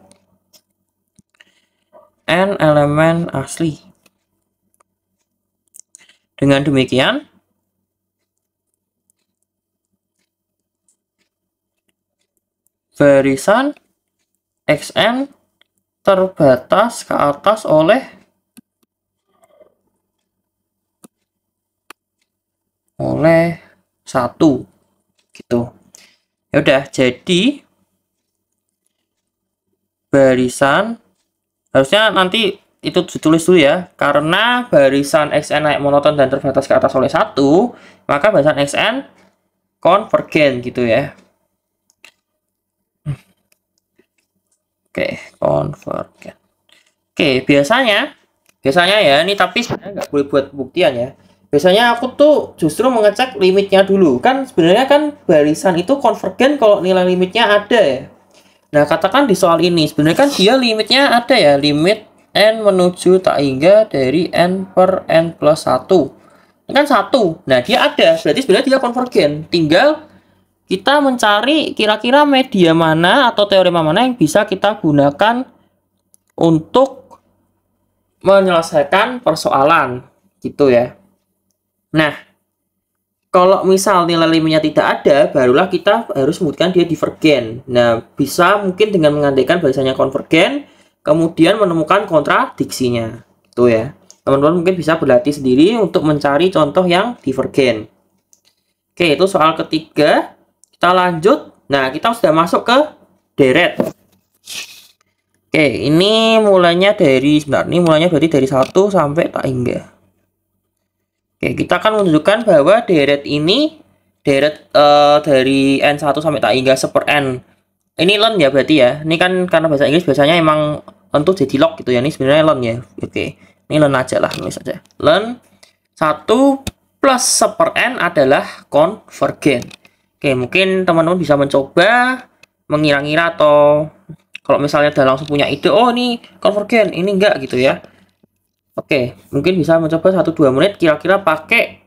S1: n elemen asli dengan demikian, barisan XN terbatas ke atas oleh oleh satu gitu ya udah jadi barisan harusnya nanti itu ditulis dulu ya karena barisan xn naik monoton dan terbatas ke atas oleh satu maka barisan xn konvergen gitu ya oke konvergen oke biasanya biasanya ya ini tapi sebenarnya nggak boleh buat buktian ya biasanya aku tuh justru mengecek limitnya dulu kan sebenarnya kan barisan itu konvergen kalau nilai limitnya ada ya nah katakan di soal ini sebenarnya kan dia limitnya ada ya limit N menuju tak hingga dari N per N plus 1. Ini kan 1. Nah, dia ada. Berarti sebenarnya dia konvergen. Tinggal kita mencari kira-kira media mana atau teorema mana yang bisa kita gunakan untuk menyelesaikan persoalan. Gitu ya. Nah, kalau misal nilai limitnya tidak ada, barulah kita harus sebutkan dia divergen. Nah, bisa mungkin dengan mengandaikan bahasanya konvergen, kemudian menemukan kontradiksinya. Itu ya. Teman-teman mungkin bisa berlatih sendiri untuk mencari contoh yang divergen. Oke, itu soal ketiga. Kita lanjut. Nah, kita sudah masuk ke deret. Oke, ini mulainya dari sebentar, ini mulainya berarti dari 1 sampai tak hingga. Oke, kita akan menunjukkan bahwa deret ini deret uh, dari N1 sampai tak hingga seper N ini learn ya berarti ya ini kan karena bahasa Inggris biasanya emang untuk jadi log gitu ya ini sebenarnya learn ya oke ini learn aja lah ini saja learn 1 plus seper n adalah konvergen oke mungkin teman-teman bisa mencoba mengira-ngira atau kalau misalnya udah langsung punya ide oh ini konvergen ini enggak gitu ya oke mungkin bisa mencoba satu dua menit kira-kira pakai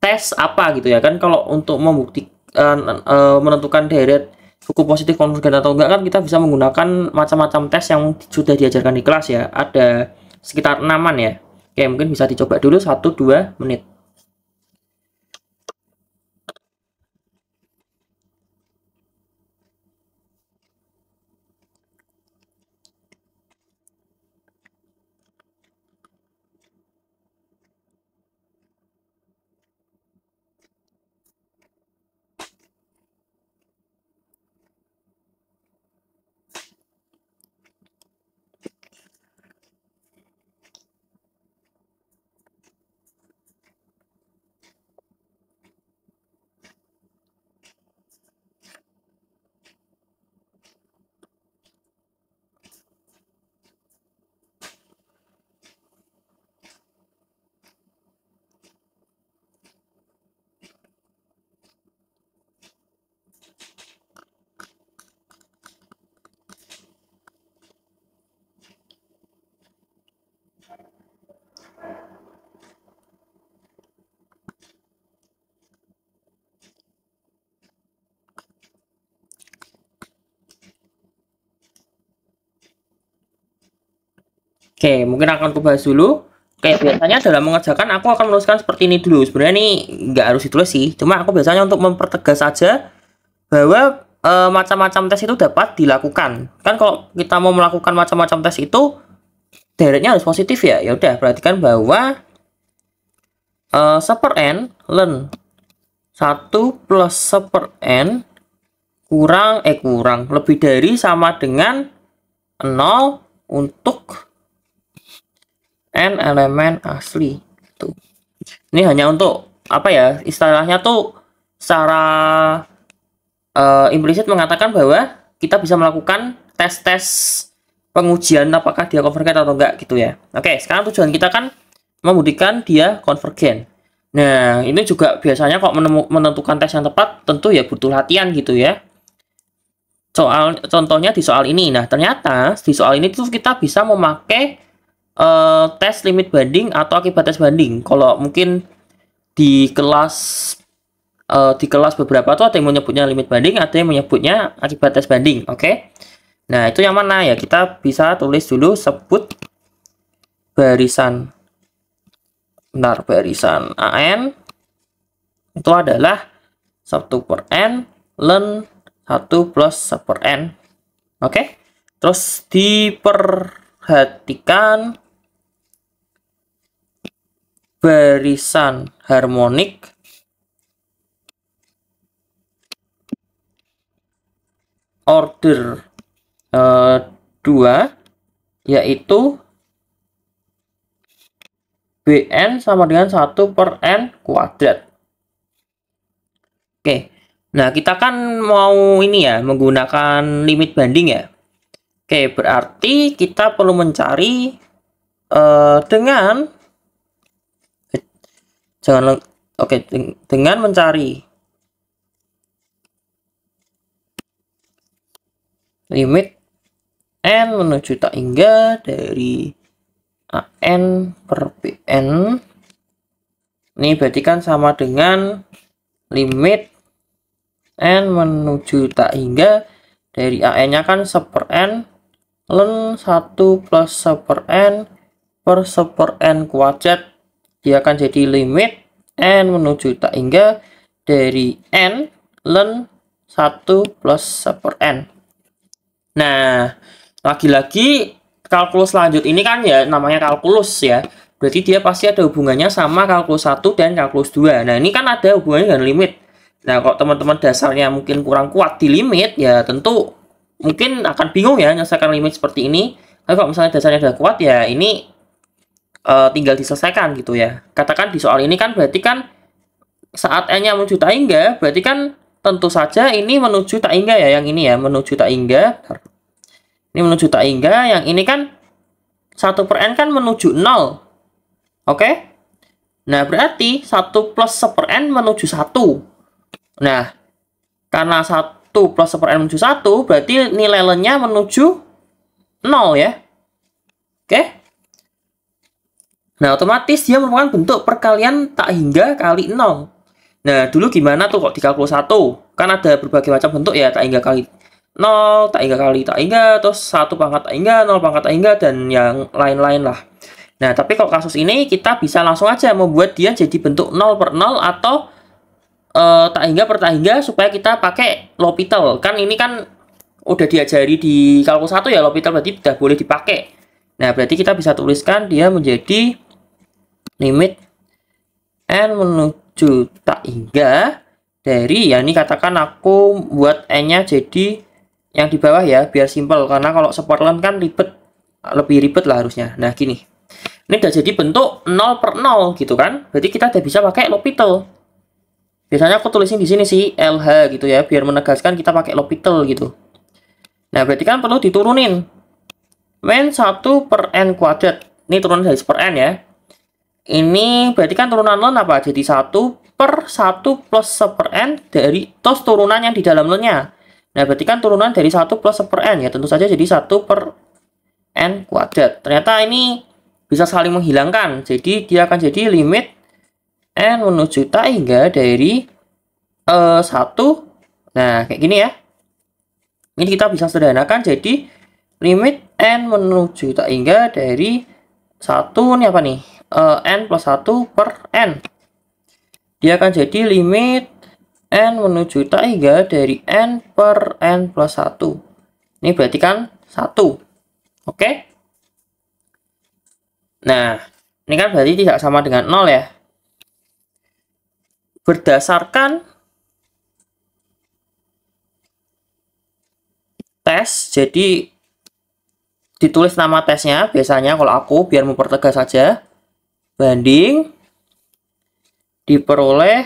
S1: tes apa gitu ya kan kalau untuk membuktikan eh, uh, eh, uh, menentukan deret suku positif konvergen atau enggak kan kita bisa menggunakan macam-macam tes yang sudah diajarkan di kelas ya. Ada sekitar enaman ya. Oke, mungkin bisa dicoba dulu 1 2 menit. Oke, mungkin akan aku bahas dulu. Oke biasanya dalam mengerjakan aku akan menuliskan seperti ini dulu. Sebenarnya ini nggak harus ditulis sih. Cuma aku biasanya untuk mempertegas saja bahwa e, macam-macam tes itu dapat dilakukan. Kan kalau kita mau melakukan macam-macam tes itu deretnya harus positif ya. Ya udah perhatikan bahwa e, eh, seper n len 1 plus seper n kurang eh kurang lebih dari sama dengan 0 untuk n elemen asli itu ini hanya untuk apa ya istilahnya tuh secara uh, implisit mengatakan bahwa kita bisa melakukan tes-tes pengujian apakah dia konvergen atau enggak gitu ya oke sekarang tujuan kita kan membuktikan dia konvergen. nah ini juga biasanya kok menentukan tes yang tepat tentu ya butuh latihan gitu ya soal contohnya di soal ini nah ternyata di soal ini tuh kita bisa memakai uh, tes limit banding atau akibat tes banding. Kalau mungkin di kelas uh, di kelas beberapa tuh ada yang menyebutnya limit banding, ada yang menyebutnya akibat tes banding, oke? Okay? Nah, itu yang mana ya? Kita bisa tulis dulu sebut barisan benar barisan AN itu adalah 1 per N len 1 plus 1 per N oke okay? terus diperhatikan barisan harmonik order eh, dua 2 yaitu BN sama dengan 1 per N kuadrat. Oke, nah kita kan mau ini ya, menggunakan limit banding ya. Oke, berarti kita perlu mencari eh, dengan jangan oke okay, dengan mencari limit n menuju tak hingga dari n per pn ini berarti kan sama dengan limit n menuju tak hingga dari an nya kan seper n len satu plus seper n per seper n kuadrat dia akan jadi limit n menuju tak hingga dari n len 1 plus 1 per n. Nah, lagi-lagi kalkulus lanjut ini kan ya namanya kalkulus ya. Berarti dia pasti ada hubungannya sama kalkulus 1 dan kalkulus 2. Nah, ini kan ada hubungannya dengan limit. Nah, kalau teman-teman dasarnya mungkin kurang kuat di limit, ya tentu mungkin akan bingung ya menyelesaikan limit seperti ini. Tapi kalau misalnya dasarnya sudah kuat, ya ini e, tinggal diselesaikan gitu ya. Katakan di soal ini kan berarti kan saat n-nya menuju tak hingga, berarti kan tentu saja ini menuju tak hingga ya, yang ini ya, menuju tak hingga. Ini menuju tak hingga, yang ini kan 1 per n kan menuju 0. Oke? Okay? Nah, berarti 1 plus 1 per n menuju 1. Nah, karena 1 plus 1 per n menuju 1, berarti nilai lennya menuju 0 ya. Oke? Okay? Nah, otomatis dia merupakan bentuk perkalian tak hingga kali 0. Nah, dulu gimana tuh kok di kalkul 1? Kan ada berbagai macam bentuk ya, tak hingga kali 0, tak hingga kali tak hingga, terus satu pangkat tak hingga, 0 pangkat tak hingga, dan yang lain-lain lah. Nah, tapi kalau kasus ini kita bisa langsung aja membuat dia jadi bentuk 0 per 0 atau uh, tak hingga per tak hingga supaya kita pakai lopital Kan ini kan udah diajari di kalkulasi satu ya lopital berarti sudah boleh dipakai. Nah, berarti kita bisa tuliskan dia menjadi limit n menuju tak hingga dari ya ini katakan aku buat n-nya jadi yang di bawah ya biar simpel karena kalau Sportland kan ribet lebih ribet lah harusnya. Nah gini ini udah jadi bentuk 0 per 0 gitu kan berarti kita udah bisa pakai L'Hopital biasanya aku tulisin di sini sih LH gitu ya biar menegaskan kita pakai L'Hopital gitu nah berarti kan perlu diturunin when 1 per n kuadrat ini turun dari per n ya ini berarti kan turunan loan apa? Jadi 1 per 1 plus 1 per N dari tos turunan yang di dalam nya. Nah, berarti kan turunan dari 1 plus 1 per N. Ya, tentu saja jadi 1 per N kuadrat. Ternyata ini bisa saling menghilangkan. Jadi, dia akan jadi limit N menuju tak hingga dari uh, eh, 1. Nah, kayak gini ya. Ini kita bisa sederhanakan jadi limit N menuju tak hingga dari 1 ini apa nih? uh, n plus 1 per n. Dia akan jadi limit n menuju taiga dari n per n plus 1. Ini berarti kan 1. Oke? Nah, ini kan berarti tidak sama dengan 0 ya. Berdasarkan tes, jadi ditulis nama tesnya biasanya kalau aku biar mempertegas saja banding diperoleh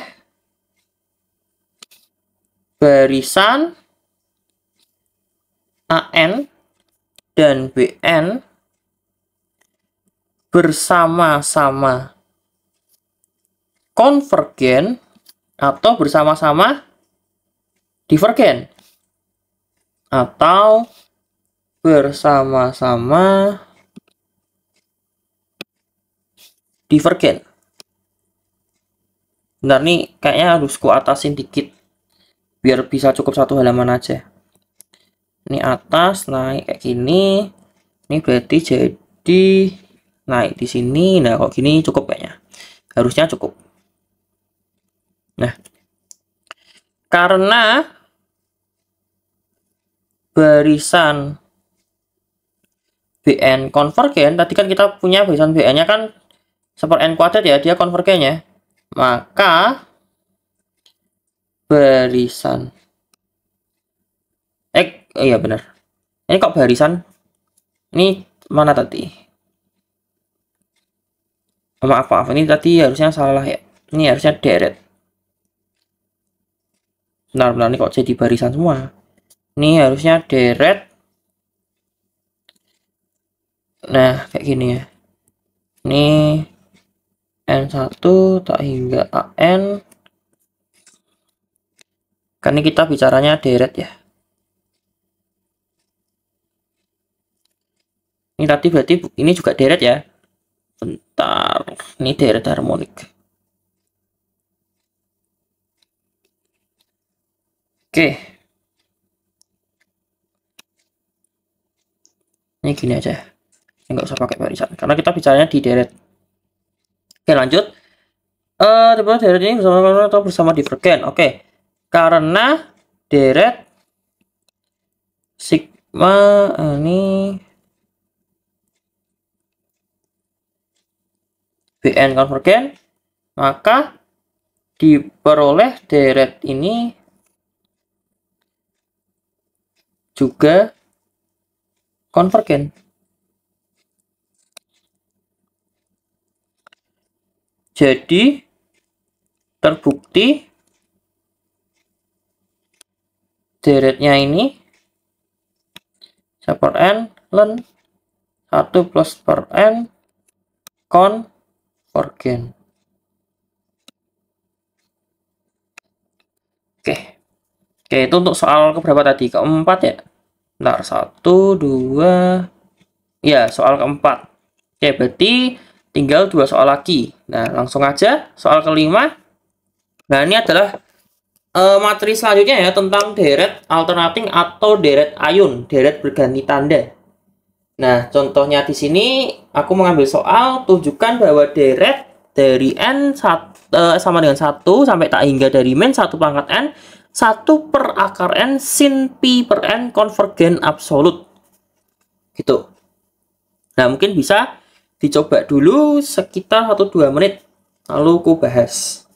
S1: barisan AN dan BN bersama-sama konvergen atau bersama-sama divergen atau bersama-sama divergen bentar nih kayaknya harus ku atasin dikit biar bisa cukup satu halaman aja ini atas naik kayak gini ini berarti jadi naik di sini nah kok gini cukup kayaknya harusnya cukup nah karena barisan BN konvergen tadi kan kita punya barisan BN nya kan seper n kuadrat ya dia konvergennya maka barisan eh oh iya benar ini kok barisan ini mana tadi oh, maaf maaf ini tadi harusnya salah ya ini harusnya deret benar benar ini kok jadi barisan semua ini harusnya deret nah kayak gini ya ini N1 tak hingga AN karena kita bicaranya deret ya ini tadi berarti ini juga deret ya bentar ini deret harmonik oke ini gini aja ini nggak usah pakai barisan karena kita bicaranya di deret Oke lanjut. Eh uh, deret ini bersama atau bersama divergen. Oke. Karena deret sigma eh, ini BN konvergen maka diperoleh deret ini juga konvergen. Jadi terbukti deretnya ini per N len 1 plus per N gen Oke. Oke, itu untuk soal keberapa tadi? Keempat ya? Bentar, 1 2 ya soal keempat. Oke, berarti tinggal dua soal lagi. Nah, langsung aja soal kelima. Nah, ini adalah uh, materi selanjutnya ya tentang deret alternating atau deret ayun, deret berganti tanda. Nah, contohnya di sini aku mengambil soal tunjukkan bahwa deret dari n sat, uh, sama dengan 1 sampai tak hingga dari min 1 pangkat n 1 per akar n sin p per n konvergen absolut. Gitu. Nah, mungkin bisa dicoba dulu sekitar 1-2 menit lalu aku bahas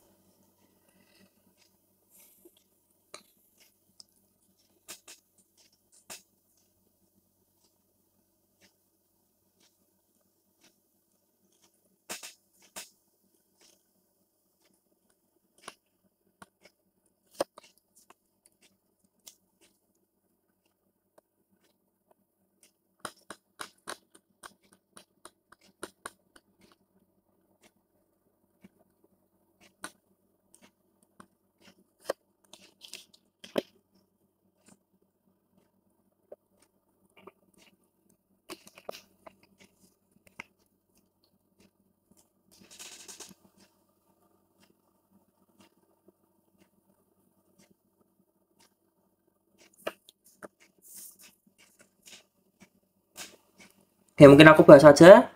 S1: ya mungkin aku bahas saja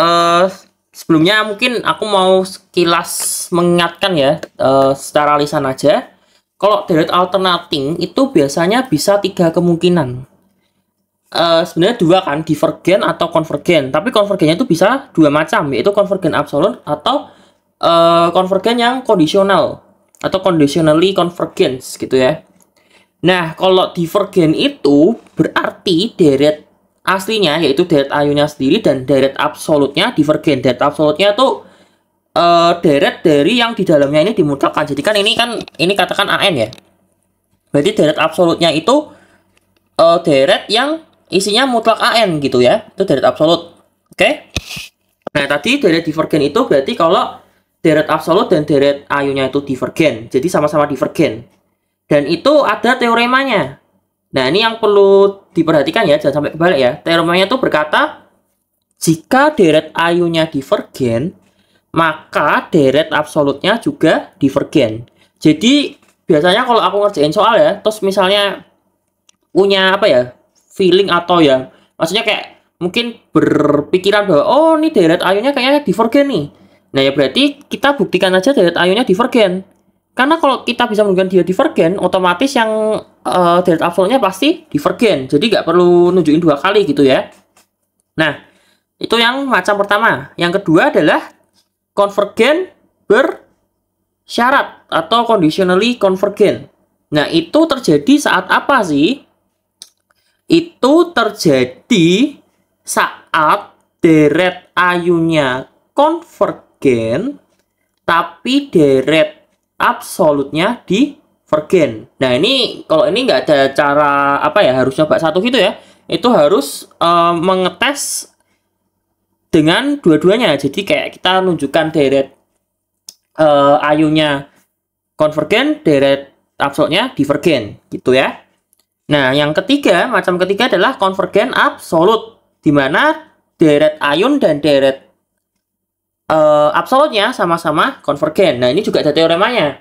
S1: uh, sebelumnya mungkin aku mau sekilas mengingatkan ya uh, secara lisan aja kalau deret alternating itu biasanya bisa tiga kemungkinan uh, sebenarnya dua kan divergen atau konvergen tapi konvergennya itu bisa dua macam yaitu konvergen absolut atau uh, konvergen yang kondisional atau conditionally convergence gitu ya nah kalau divergen itu berarti deret aslinya yaitu deret ayunya sendiri dan deret absolutnya divergen. Deret absolutnya tuh uh, eh, deret dari yang di dalamnya ini dimutlakan. Jadi kan ini kan ini katakan AN ya. Berarti deret absolutnya itu uh, eh, deret yang isinya mutlak AN gitu ya. Itu deret absolut. Oke. Okay? Nah, tadi deret divergen itu berarti kalau deret absolut dan deret ayunya itu divergen. Jadi sama-sama divergen. Dan itu ada teoremanya. Nah, ini yang perlu diperhatikan ya, jangan sampai kebalik ya. Teoremanya itu berkata, jika deret ayunya divergen, maka deret absolutnya juga divergen. Jadi, biasanya kalau aku ngerjain soal ya, terus misalnya punya apa ya, feeling atau ya, maksudnya kayak mungkin berpikiran bahwa, oh ini deret ayunya kayaknya divergen nih. Nah, ya berarti kita buktikan aja deret ayunya divergen. Karena kalau kita bisa menunjukkan dia divergen, otomatis yang uh, eh, delta flow-nya pasti divergen. Jadi nggak perlu nunjukin dua kali gitu ya. Nah, itu yang macam pertama. Yang kedua adalah konvergen bersyarat atau conditionally convergent. Nah, itu terjadi saat apa sih? Itu terjadi saat deret ayunya konvergen, tapi deret absolutnya di Vergen. Nah ini kalau ini nggak ada cara apa ya harus coba satu gitu ya. Itu harus uh, mengetes dengan dua-duanya. Jadi kayak kita nunjukkan deret uh, eh, ayunya konvergen, deret absolutnya divergen gitu ya. Nah yang ketiga macam ketiga adalah konvergen absolut di mana deret ayun dan deret uh, eh, absolutnya sama-sama konvergen. Nah ini juga ada teoremanya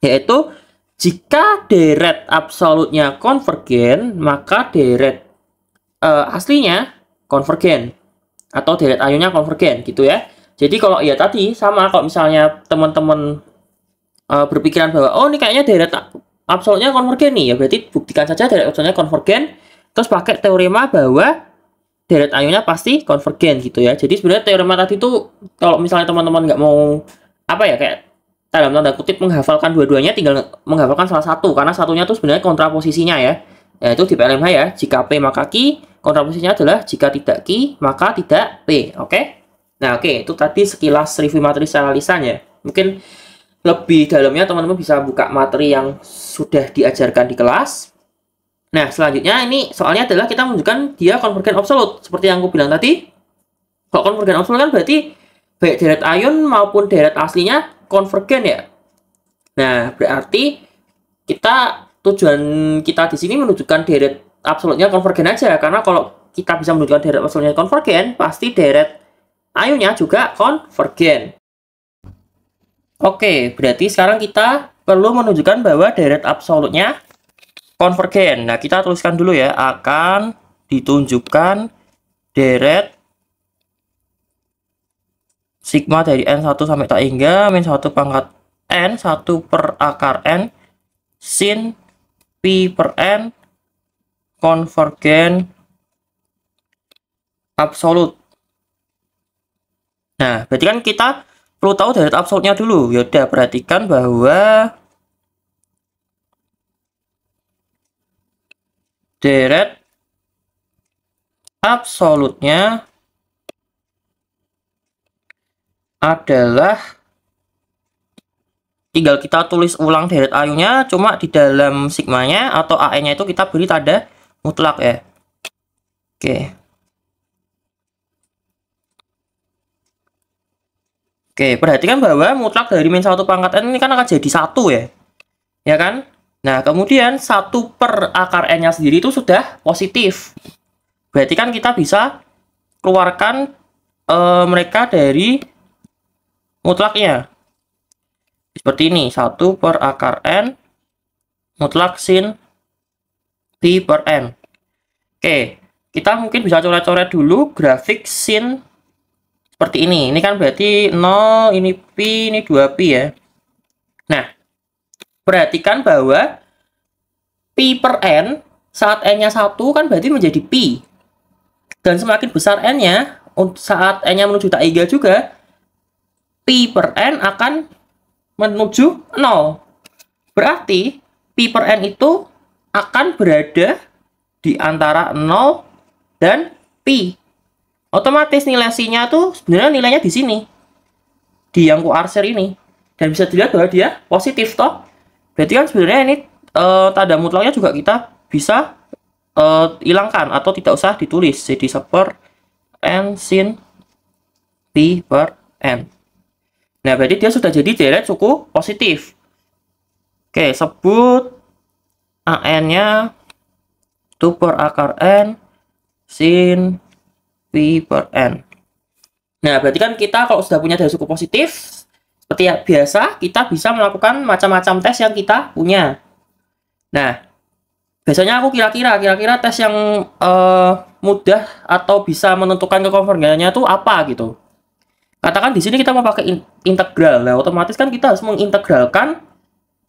S1: yaitu jika deret absolutnya konvergen, maka deret uh, aslinya konvergen atau deret ayunya konvergen gitu ya. Jadi kalau ya tadi sama kalau misalnya teman-teman uh, berpikiran bahwa oh ini kayaknya deret absolutnya konvergen nih ya berarti buktikan saja deret absolutnya konvergen terus pakai teorema bahwa deret ayunya pasti konvergen gitu ya. Jadi sebenarnya teorema tadi itu kalau misalnya teman-teman nggak mau apa ya kayak dalam tanda kutip menghafalkan dua-duanya tinggal menghafalkan salah satu karena satunya itu sebenarnya kontraposisinya ya yaitu di PLMH ya jika P maka Q kontraposisinya adalah jika tidak Q maka tidak P oke okay? nah oke okay, itu tadi sekilas review materi secara lisan ya mungkin lebih dalamnya teman-teman bisa buka materi yang sudah diajarkan di kelas nah selanjutnya ini soalnya adalah kita menunjukkan dia konvergen absolut seperti yang aku bilang tadi kalau konvergen absolut kan berarti baik deret ayun maupun deret aslinya konvergen ya. Nah, berarti kita tujuan kita di sini menunjukkan deret absolutnya konvergen aja karena kalau kita bisa menunjukkan deret absolutnya konvergen, pasti deret ayunya juga konvergen. Oke, berarti sekarang kita perlu menunjukkan bahwa deret absolutnya konvergen. Nah, kita tuliskan dulu ya, akan ditunjukkan deret sigma dari N1 sampai tak hingga min 1 pangkat N 1 per akar N sin P per N konvergen absolut nah berarti kan kita perlu tahu dari absolutnya dulu yaudah perhatikan bahwa deret absolutnya adalah tinggal kita tulis ulang deret ayunya cuma di dalam sigmanya atau AN-nya itu kita beri tanda mutlak ya. Oke. Oke, perhatikan bahwa mutlak dari min 1 pangkat N ini kan akan jadi satu ya. Ya kan? Nah, kemudian satu per akar N-nya sendiri itu sudah positif. Berarti kan kita bisa keluarkan e, mereka dari mutlaknya. Seperti ini, satu per akar n mutlak sin p per n. Oke, kita mungkin bisa coret-coret dulu grafik sin seperti ini. Ini kan berarti 0, ini p ini 2 p ya. Nah, perhatikan bahwa p per n saat n-nya 1 kan berarti menjadi pi. Dan semakin besar n-nya, saat n-nya menuju tak juga, P per N akan menuju 0. Berarti P per N itu akan berada di antara 0 dan P. Otomatis nilainya tuh sebenarnya nilainya di sini. Di yang kuarsir ini. Dan bisa dilihat bahwa dia positif toh. Berarti kan sebenarnya ini e, tanda mutlaknya juga kita bisa e, hilangkan atau tidak usah ditulis. Jadi seper N sin P per N. Nah, berarti dia sudah jadi deret suku positif. Oke, sebut AN-nya 2 per akar N sin P per N. Nah, berarti kan kita kalau sudah punya deret suku positif, seperti ya, biasa, kita bisa melakukan macam-macam tes yang kita punya. Nah, biasanya aku kira-kira, kira-kira tes yang uh, mudah atau bisa menentukan kekonvergennya itu apa gitu. Katakan di sini kita mau pakai integral. Nah, otomatis kan kita harus mengintegralkan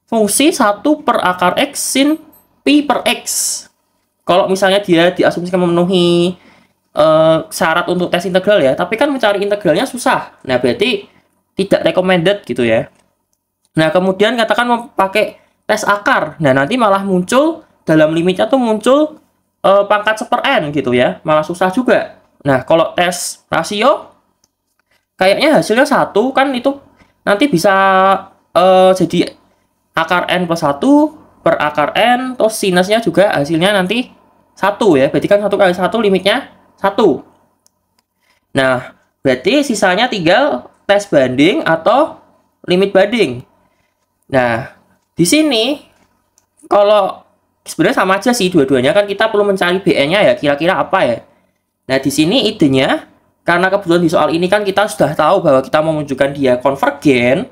S1: fungsi 1 per akar X sin P per X. Kalau misalnya dia diasumsikan memenuhi uh, syarat untuk tes integral ya, tapi kan mencari integralnya susah. Nah, berarti tidak recommended gitu ya. Nah, kemudian katakan mau pakai tes akar. Nah, nanti malah muncul dalam limitnya tuh muncul uh, pangkat seper n gitu ya. Malah susah juga. Nah, kalau tes rasio kayaknya hasilnya satu kan itu nanti bisa uh, jadi akar n plus satu per akar n terus sinusnya juga hasilnya nanti satu ya berarti kan satu kali satu limitnya satu nah berarti sisanya tinggal tes banding atau limit banding nah di sini kalau sebenarnya sama aja sih dua-duanya kan kita perlu mencari bn-nya ya kira-kira apa ya nah di sini idenya karena kebetulan di soal ini kan kita sudah tahu bahwa kita mau menunjukkan dia konvergen,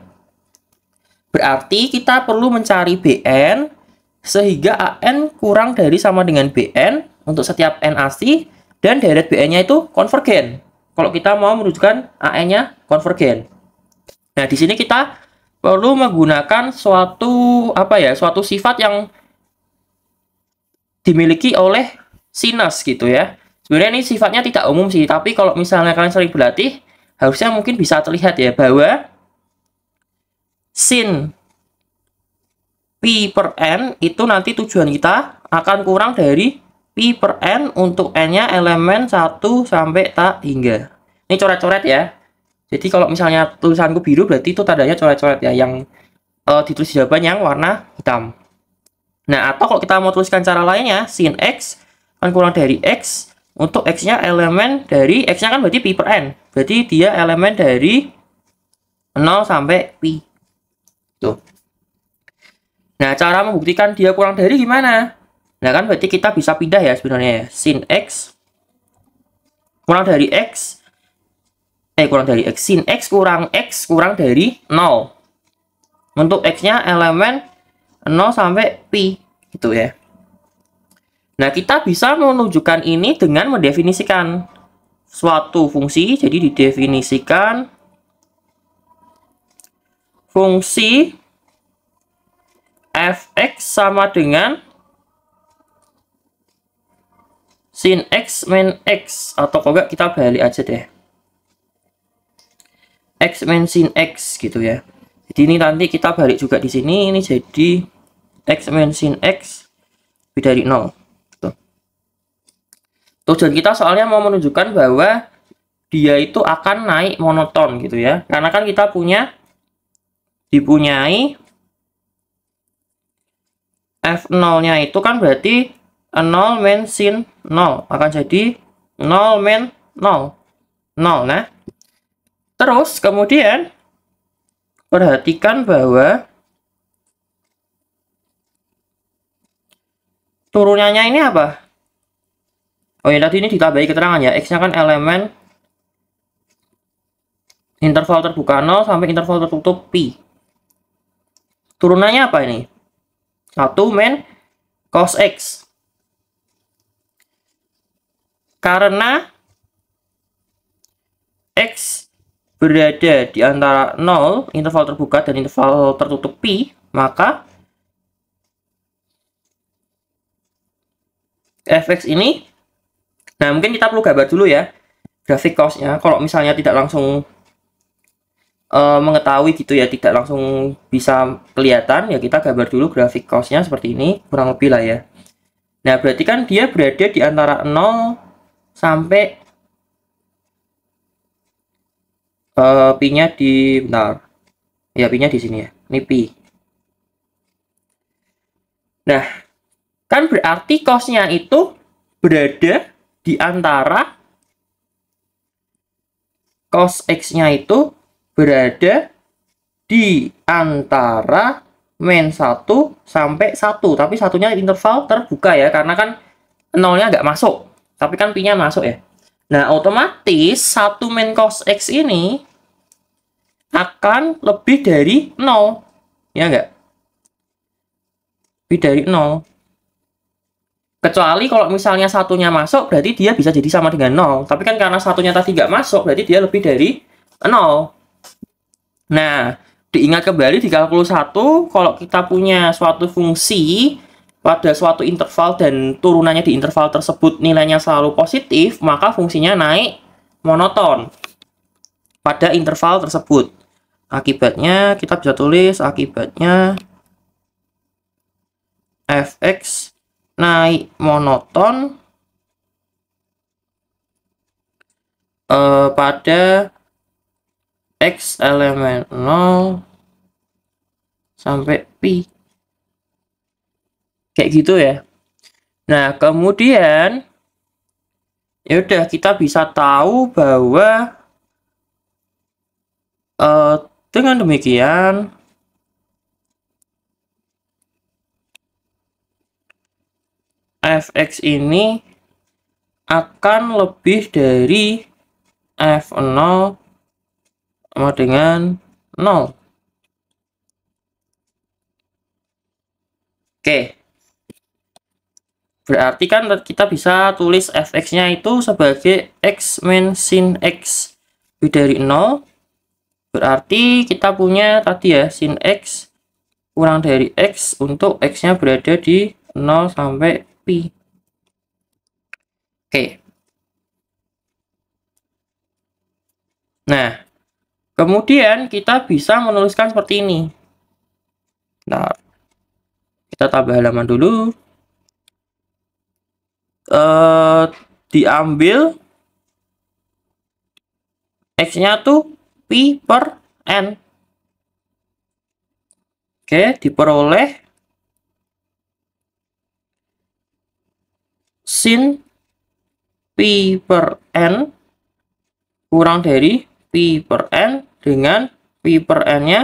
S1: berarti kita perlu mencari BN sehingga AN kurang dari sama dengan BN untuk setiap N asih dan deret BN-nya itu konvergen. Kalau kita mau menunjukkan AN-nya konvergen. Nah, di sini kita perlu menggunakan suatu apa ya, suatu sifat yang dimiliki oleh sinus gitu ya. Sebenarnya ini sifatnya tidak umum sih, tapi kalau misalnya kalian sering berlatih, harusnya mungkin bisa terlihat ya bahwa sin P per N itu nanti tujuan kita akan kurang dari P per N untuk N-nya elemen 1 sampai tak hingga. Ini coret-coret ya. Jadi kalau misalnya tulisanku biru berarti itu tandanya coret-coret ya yang e, ditulis jawaban yang warna hitam. Nah, atau kalau kita mau tuliskan cara lainnya, sin X akan kurang dari X untuk X-nya elemen dari X-nya kan berarti Pi per N. Berarti dia elemen dari 0 sampai Pi. Tuh. Nah, cara membuktikan dia kurang dari gimana? Nah, kan berarti kita bisa pindah ya sebenarnya ya. Sin X kurang dari X. Eh, kurang dari X. Sin X kurang X kurang dari 0. Untuk X-nya elemen 0 sampai Pi. Gitu ya. Nah, kita bisa menunjukkan ini dengan mendefinisikan suatu fungsi. Jadi, didefinisikan fungsi fx sama dengan sin x min x. Atau kalau enggak, kita balik aja deh. x min sin x gitu ya. Jadi ini nanti kita balik juga di sini, ini jadi x min sin x lebih dari 0. Tujuan kita soalnya mau menunjukkan bahwa dia itu akan naik monoton gitu ya. Karena kan kita punya dipunyai F0-nya itu kan berarti 0 min sin 0. Akan jadi 0 min 0. 0 nah. Terus kemudian perhatikan bahwa turunannya ini apa? Oh ya, tadi ini ditambahi keterangan ya. X-nya kan elemen interval terbuka 0 sampai interval tertutup pi. Turunannya apa ini? 1 men cos X. Karena X berada di antara 0, interval terbuka, dan interval tertutup pi, maka fx ini Nah, mungkin kita perlu gambar dulu ya grafik cost-nya. Kalau misalnya tidak langsung uh, mengetahui gitu ya, tidak langsung bisa kelihatan, ya kita gambar dulu grafik cost-nya seperti ini, kurang lebih lah ya. Nah, berarti kan dia berada di antara 0 sampai uh, pi-nya di benar. Ya, pi-nya di sini ya. Ini pi. Nah, kan berarti cost-nya itu berada di antara cos x-nya itu berada di antara main 1 sampai 1. Tapi satunya interval terbuka ya, karena kan nolnya nggak masuk. Tapi kan pi-nya masuk ya. Nah, otomatis 1 main cos x ini akan lebih dari 0. Ya nggak? Lebih dari 0. Kecuali kalau misalnya satunya masuk, berarti dia bisa jadi sama dengan 0. Tapi kan karena satunya tadi nggak masuk, berarti dia lebih dari 0. Nah, diingat kembali di kalkulus 1, kalau kita punya suatu fungsi pada suatu interval dan turunannya di interval tersebut nilainya selalu positif, maka fungsinya naik monoton pada interval tersebut. Akibatnya kita bisa tulis akibatnya fx naik monoton uh, pada X elemen 0 sampai Pi. Kayak gitu ya. Nah, kemudian yaudah kita bisa tahu bahwa uh, dengan demikian fx ini akan lebih dari f0 sama dengan 0. Oke. Berarti kan kita bisa tulis fx-nya itu sebagai x min sin x lebih dari 0. Berarti kita punya tadi ya sin x kurang dari x untuk x-nya berada di 0 sampai Oke. Nah, kemudian kita bisa menuliskan seperti ini. Nah, kita tambah halaman dulu. Uh, diambil X-nya tuh P per N. Oke, diperoleh sin pi per N kurang dari pi per N dengan pi per N-nya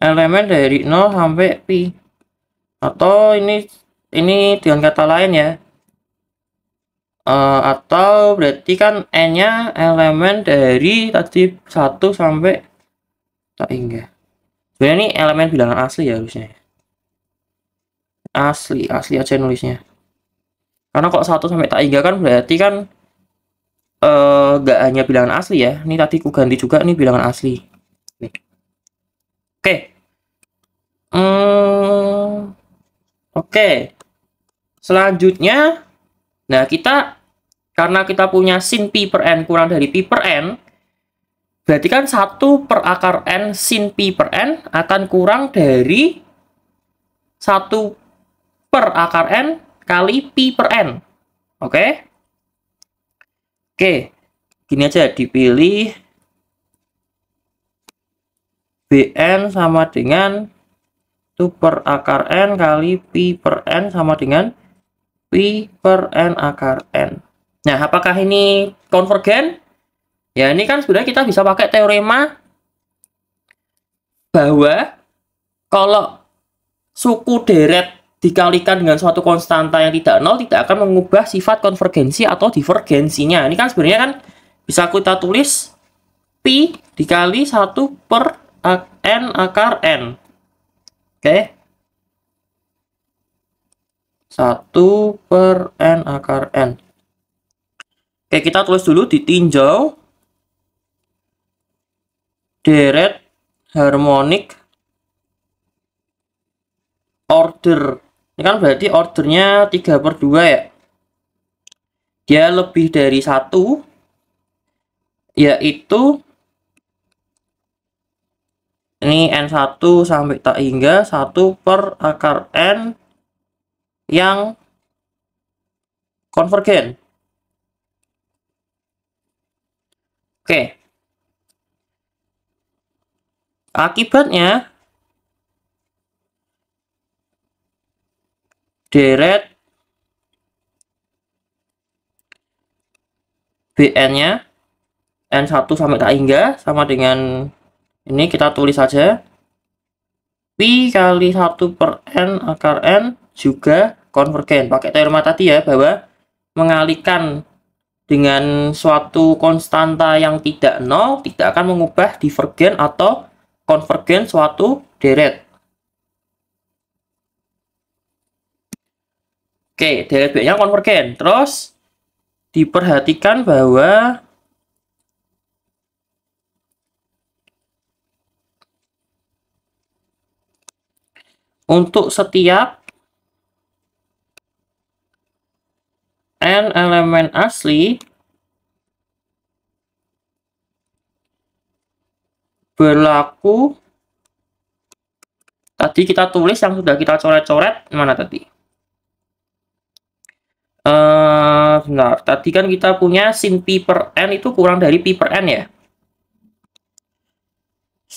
S1: elemen dari 0 sampai pi atau ini ini dengan kata lain ya uh, atau berarti kan n-nya elemen dari tadi 1 sampai tak hingga. sebenarnya ini elemen bilangan asli ya harusnya asli asli aja nulisnya karena kok satu sampai tak hingga kan berarti kan eh, nggak uh, hanya bilangan asli ya ini tadi ku ganti juga ini bilangan asli oke okay. hmm, oke okay. selanjutnya nah kita karena kita punya sin pi per n kurang dari pi per n berarti kan satu per akar n sin pi per n akan kurang dari satu per akar n kali pi per n. Oke? Oke, gini aja dipilih BN sama dengan itu per akar N kali Pi per N sama dengan Pi per N akar N. Nah, apakah ini konvergen? Ya, ini kan sebenarnya kita bisa pakai teorema bahwa kalau suku deret dikalikan dengan suatu konstanta yang tidak nol tidak akan mengubah sifat konvergensi atau divergensinya. Ini kan sebenarnya kan bisa kita tulis P dikali 1 per N akar N. Oke. Okay. 1 per N akar N. Oke, okay, kita tulis dulu ditinjau deret harmonik order ini kan berarti ordernya 3 per 2 ya. Dia lebih dari satu, yaitu ini N1 sampai tak hingga 1 per akar N yang konvergen. Oke. Akibatnya deret BN-nya N1 sampai tak hingga sama dengan ini kita tulis saja P kali 1 per N akar N juga konvergen pakai teorema tadi ya bahwa mengalihkan dengan suatu konstanta yang tidak nol tidak akan mengubah divergen atau konvergen suatu deret Oke, deret B-nya konvergen. Terus diperhatikan bahwa untuk setiap n elemen asli berlaku tadi kita tulis yang sudah kita coret-coret mana tadi Bentar, tadi kan kita punya sin pi per N itu kurang dari pi per N ya.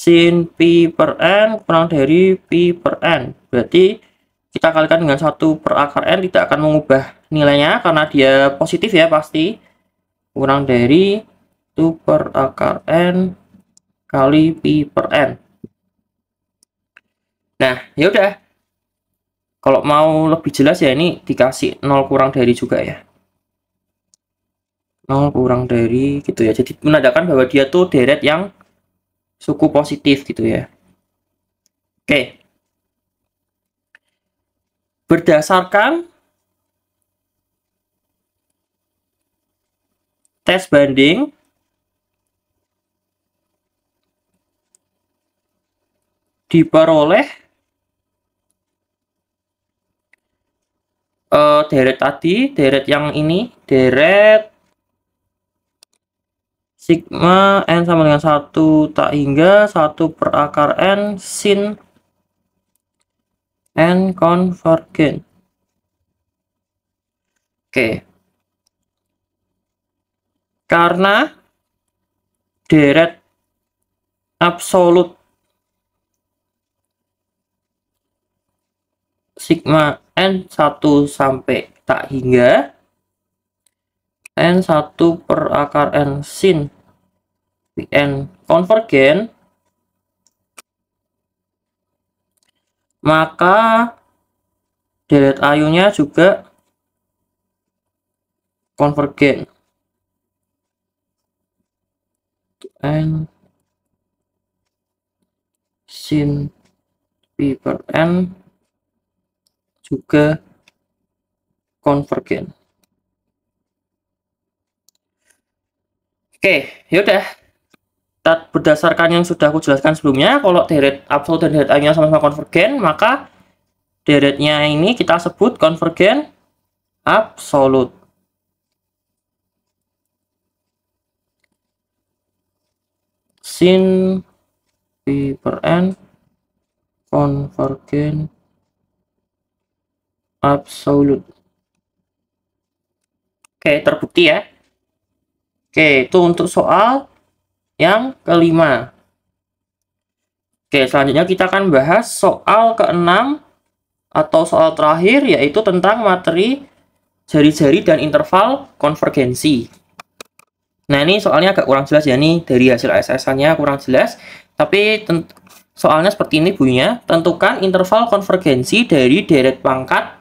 S1: Sin pi per N kurang dari pi per N. Berarti kita kalikan dengan satu per akar N tidak akan mengubah nilainya karena dia positif ya pasti. Kurang dari dua per akar N kali pi per N. Nah, yaudah Kalau mau lebih jelas ya ini dikasih 0 kurang dari juga ya. 0 kurang dari gitu ya. Jadi menandakan bahwa dia tuh deret yang suku positif gitu ya. Oke. Berdasarkan tes banding diperoleh uh, deret tadi, deret yang ini, deret sigma n sama dengan 1 tak hingga 1 per akar n sin n konvergen oke okay. karena deret absolut sigma n1 sampai tak hingga n1 per akar n sin and konvergen maka deret ayunya juga konvergen and sin p per n juga konvergen oke yaudah berdasarkan yang sudah aku jelaskan sebelumnya, kalau deret absolut dan deret sama-sama konvergen, maka deretnya ini kita sebut konvergen absolut. Sin P per N konvergen absolut. Oke, terbukti ya. Oke, itu untuk soal yang kelima. Oke, selanjutnya kita akan bahas soal keenam atau soal terakhir yaitu tentang materi jari-jari dan interval konvergensi. Nah, ini soalnya agak kurang jelas ya nih dari hasil ss nya kurang jelas, tapi soalnya seperti ini bunyinya, tentukan interval konvergensi dari deret pangkat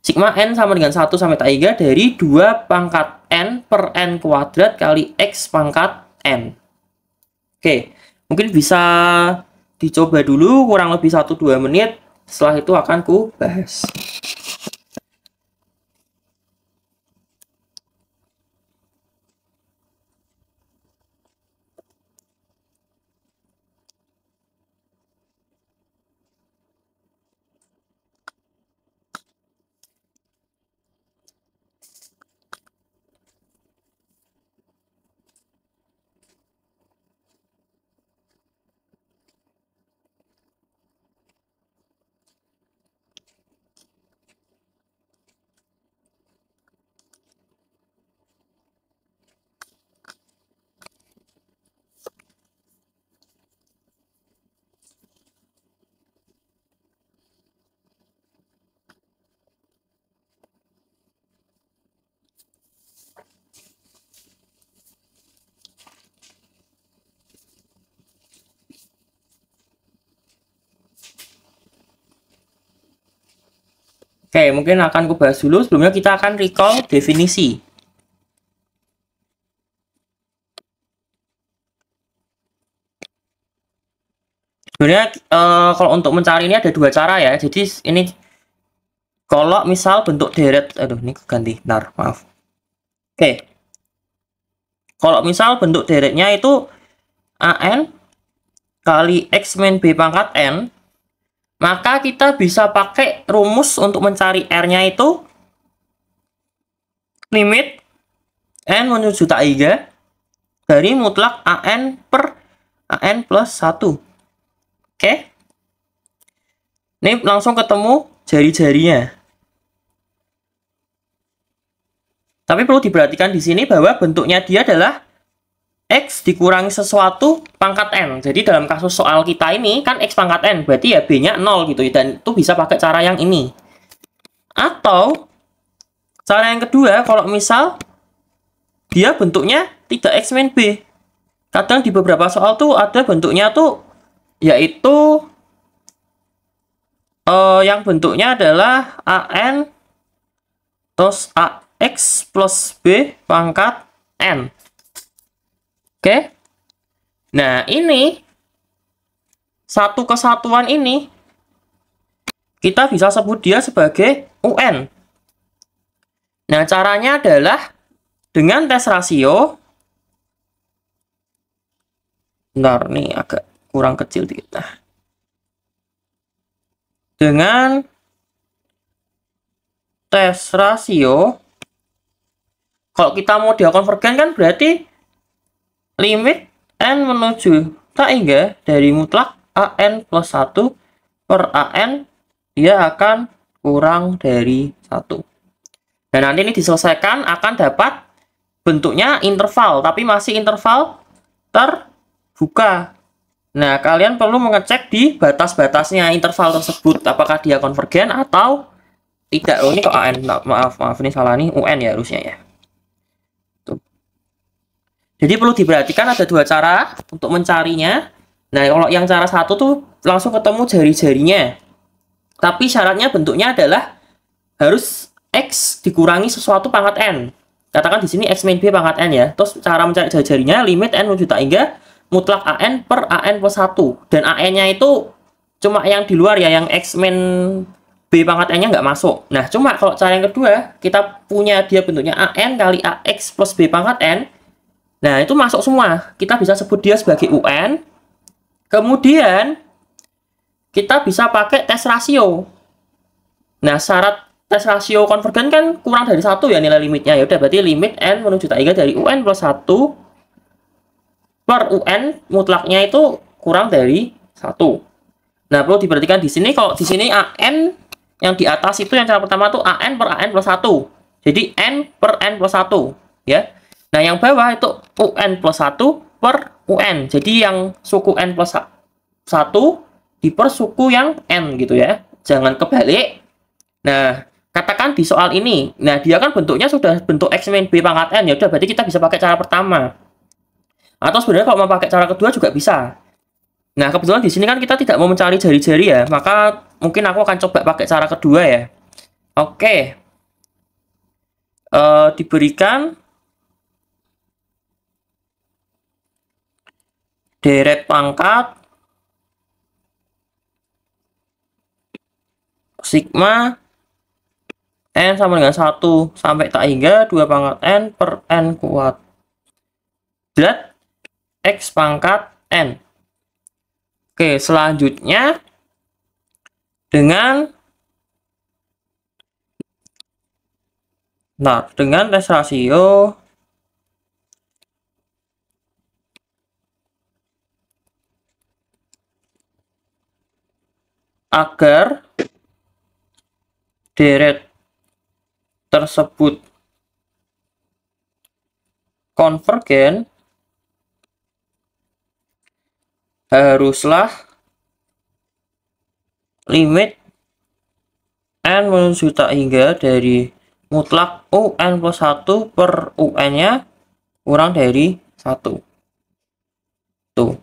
S1: sigma n sama dengan 1 sampai tiga dari 2 pangkat n per n kuadrat kali x pangkat n. Oke, mungkin bisa dicoba dulu kurang lebih 1-2 menit. Setelah itu akan ku bahas. Oke, mungkin akan aku bahas dulu. Sebelumnya kita akan recall definisi. Sebenarnya e, kalau untuk mencari ini ada dua cara ya. Jadi ini kalau misal bentuk deret, aduh ini ganti, nar, maaf. Oke, kalau misal bentuk deretnya itu AN kali X min B pangkat N maka kita bisa pakai rumus untuk mencari R-nya itu limit N menuju tak iga dari mutlak AN per AN plus 1. Oke. Ini langsung ketemu jari-jarinya. Tapi perlu diperhatikan di sini bahwa bentuknya dia adalah X dikurangi sesuatu pangkat N. Jadi dalam kasus soal kita ini kan X pangkat N, berarti ya B-nya 0 gitu. Dan itu bisa pakai cara yang ini. Atau cara yang kedua, kalau misal dia bentuknya tidak X min B. Kadang di beberapa soal tuh ada bentuknya tuh yaitu uh, yang bentuknya adalah AN terus AX plus B pangkat N. Oke? Nah, ini satu kesatuan ini kita bisa sebut dia sebagai UN. Nah, caranya adalah dengan tes rasio. Bentar, ini agak kurang kecil dikit. Nah. Dengan tes rasio, kalau kita mau dia konvergen kan berarti Limit n menuju tak hingga dari mutlak an plus 1 per an dia akan kurang dari 1. Dan nanti ini diselesaikan akan dapat bentuknya interval, tapi masih interval terbuka. Nah, kalian perlu mengecek di batas-batasnya interval tersebut, apakah dia konvergen atau tidak. Oh, ini kok AN, maaf, maaf, ini salah nih, UN ya harusnya ya. Jadi perlu diperhatikan ada dua cara untuk mencarinya. Nah, kalau yang cara satu tuh langsung ketemu jari-jarinya. Tapi syaratnya bentuknya adalah harus X dikurangi sesuatu pangkat N. Katakan di sini X main B pangkat N ya. Terus cara mencari jari-jarinya, limit N menuju tak hingga mutlak AN per AN plus 1. Dan AN-nya itu cuma yang di luar ya, yang X main B pangkat N-nya nggak masuk. Nah, cuma kalau cara yang kedua, kita punya dia bentuknya AN kali AX plus B pangkat N, Nah, itu masuk semua. Kita bisa sebut dia sebagai UN. Kemudian, kita bisa pakai tes rasio. Nah, syarat tes rasio konvergen kan kurang dari satu ya nilai limitnya. Ya udah berarti limit N menuju tiga dari UN plus 1 per UN mutlaknya itu kurang dari satu. Nah, perlu diperhatikan di sini. Kalau di sini AN yang di atas itu yang cara pertama tuh AN per AN plus 1. Jadi N per N plus 1. Ya, Nah, yang bawah itu UN plus 1 per UN. Jadi, yang suku N plus 1 per suku yang N gitu ya. Jangan kebalik. Nah, katakan di soal ini. Nah, dia kan bentuknya sudah bentuk X min B pangkat N. Yaudah, berarti kita bisa pakai cara pertama. Atau sebenarnya kalau mau pakai cara kedua juga bisa. Nah, kebetulan di sini kan kita tidak mau mencari jari-jari ya. Maka mungkin aku akan coba pakai cara kedua ya. Oke. Okay. Uh, eh, diberikan deret pangkat sigma n sama dengan 1 sampai tak hingga 2 pangkat n per n kuat deret x pangkat n oke selanjutnya dengan nah dengan tes rasio agar deret tersebut konvergen haruslah limit n menuju tak hingga dari mutlak un plus 1 per un nya kurang dari 1 tuh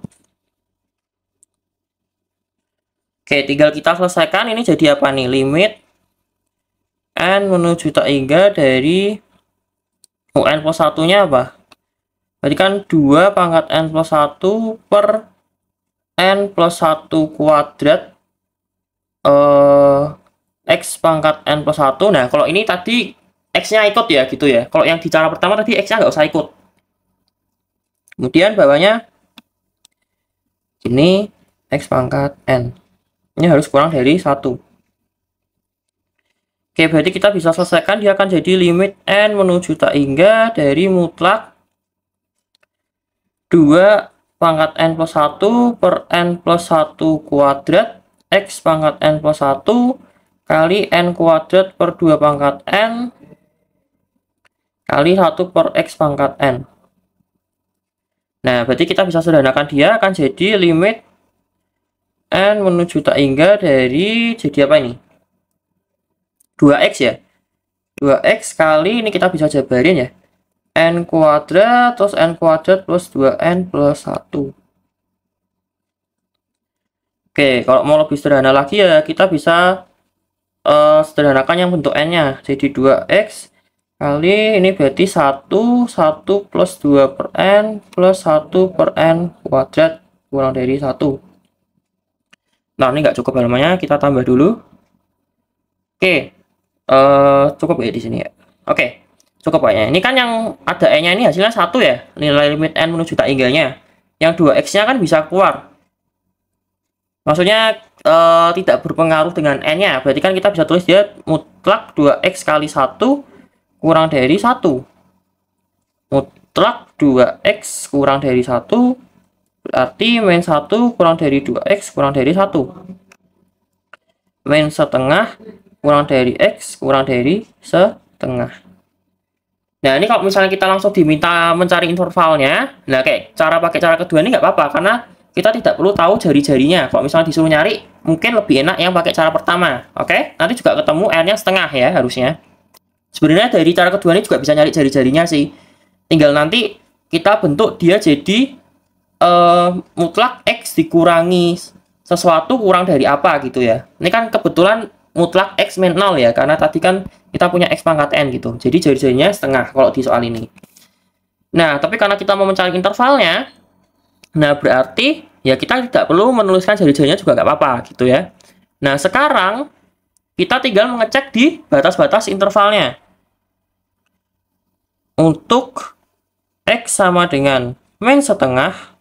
S1: Oke, tinggal kita selesaikan. Ini jadi apa nih? Limit N menuju tak hingga dari UN plus 1-nya apa? Berarti kan 2 pangkat N plus 1 per N plus 1 kuadrat eh, X pangkat N plus 1. Nah, kalau ini tadi X-nya ikut ya, gitu ya. Kalau yang di cara pertama tadi X-nya nggak usah ikut. Kemudian bawahnya ini X pangkat N. Ini harus kurang dari satu. Oke, berarti kita bisa selesaikan dia akan jadi limit n menuju tak hingga dari mutlak 2 pangkat n plus 1 per n plus 1 kuadrat x pangkat n plus 1 kali n kuadrat per 2 pangkat n kali 1 per x pangkat n. Nah, berarti kita bisa sederhanakan dia akan jadi limit N menuju tak hingga dari jadi apa ini? 2X ya. 2X kali ini kita bisa jabarin ya. N kuadrat terus N kuadrat plus 2N plus 1. Oke, kalau mau lebih sederhana lagi ya, kita bisa uh, sederhanakan yang bentuk N-nya. Jadi 2X kali ini berarti 1 1 plus 2 per n plus 1 per n kuadrat kurang dari 1 Nah, ini nggak cukup halamannya, kita tambah dulu. Oke, okay. uh, eh, cukup ya di sini ya. Oke, okay. cukup kayaknya. Ini kan yang ada E-nya ini hasilnya satu ya, nilai limit N menuju tak nya Yang 2X-nya kan bisa keluar. Maksudnya uh, tidak berpengaruh dengan N-nya, berarti kan kita bisa tulis dia mutlak 2X kali 1 kurang dari 1. Mutlak 2X kurang dari 1 Berarti min 1 kurang dari 2x kurang dari 1. Min setengah kurang dari x kurang dari setengah. Nah ini kalau misalnya kita langsung diminta mencari intervalnya, nah kayak cara pakai cara kedua ini nggak apa-apa karena kita tidak perlu tahu jari-jarinya. Kalau misalnya disuruh nyari, mungkin lebih enak yang pakai cara pertama. Oke, nanti juga ketemu r-nya setengah ya harusnya. Sebenarnya dari cara kedua ini juga bisa nyari jari-jarinya sih. Tinggal nanti kita bentuk dia jadi uh, mutlak x dikurangi sesuatu kurang dari apa gitu ya. Ini kan kebetulan mutlak x min 0 ya, karena tadi kan kita punya x pangkat n gitu. Jadi jari-jarinya setengah kalau di soal ini. Nah, tapi karena kita mau mencari intervalnya, nah berarti ya kita tidak perlu menuliskan jari-jarinya juga nggak apa-apa gitu ya. Nah, sekarang kita tinggal mengecek di batas-batas intervalnya. Untuk X sama dengan min setengah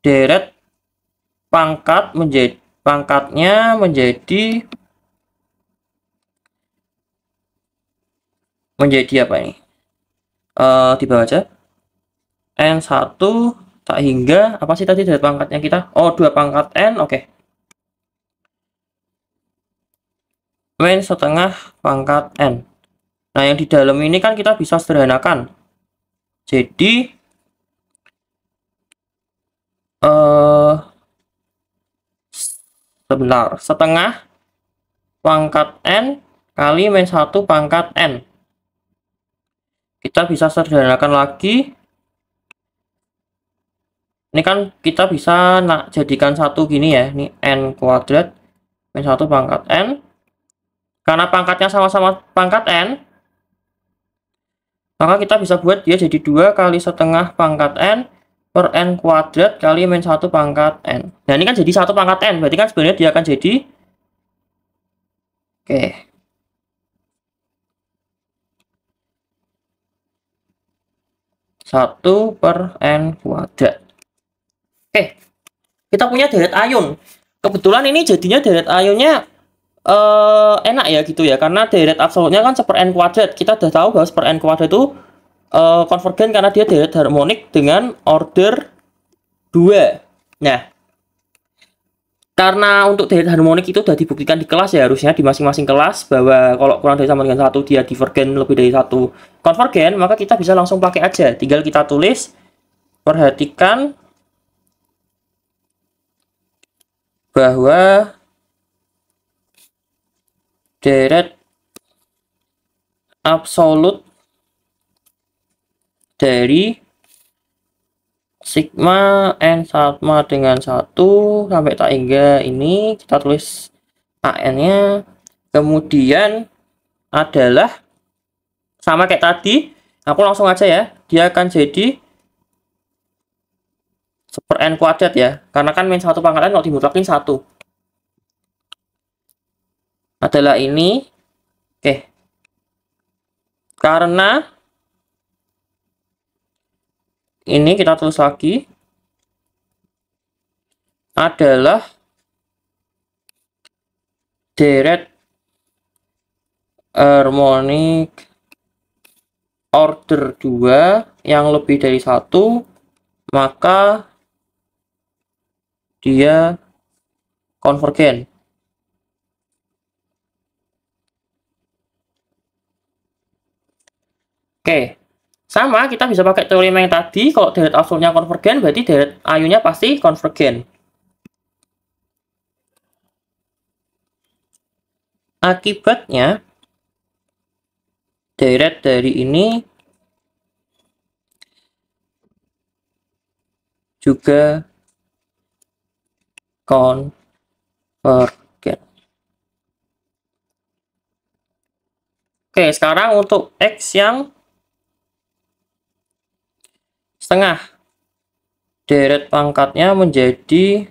S1: deret pangkat menjadi pangkatnya menjadi menjadi apa ini uh, di bawah aja n1 tak hingga apa sih tadi deret pangkatnya kita oh dua pangkat n oke okay. main setengah pangkat n nah yang di dalam ini kan kita bisa sederhanakan jadi sebentar setengah pangkat n kali minus 1 pangkat n kita bisa sederhanakan lagi ini kan kita bisa nak jadikan satu gini ya ini n kuadrat minus 1 pangkat n karena pangkatnya sama-sama pangkat n maka kita bisa buat dia jadi dua kali setengah pangkat n per n kuadrat kali min 1 pangkat n. Nah ini kan jadi 1 pangkat n, berarti kan sebenarnya dia akan jadi Oke. Okay. Satu per N kuadrat. Oke. Kita punya deret ayun. Kebetulan ini jadinya deret ayunnya uh, eh, enak ya gitu ya. Karena deret absolutnya kan seper N kuadrat. Kita sudah tahu bahwa seper N kuadrat itu konvergen eh, karena dia deret harmonik dengan order 2. Nah, karena untuk deret harmonik itu sudah dibuktikan di kelas ya harusnya di masing-masing kelas bahwa kalau kurang dari sama dengan satu dia divergen lebih dari satu konvergen maka kita bisa langsung pakai aja tinggal kita tulis perhatikan bahwa deret absolut dari sigma n sama dengan 1 sampai tak hingga ini kita tulis an nya kemudian adalah sama kayak tadi aku langsung aja ya dia akan jadi super n kuadrat ya karena kan min 1 pangkat n kalau dimutlakin satu adalah ini oke karena ini kita tulis lagi adalah deret harmonic order 2 yang lebih dari satu maka dia konvergen oke okay. Sama, kita bisa pakai teorema yang tadi. Kalau deret absolutnya konvergen, berarti deret ayunya pasti konvergen. Akibatnya, deret dari ini juga konvergen. Oke, sekarang untuk X yang setengah deret pangkatnya menjadi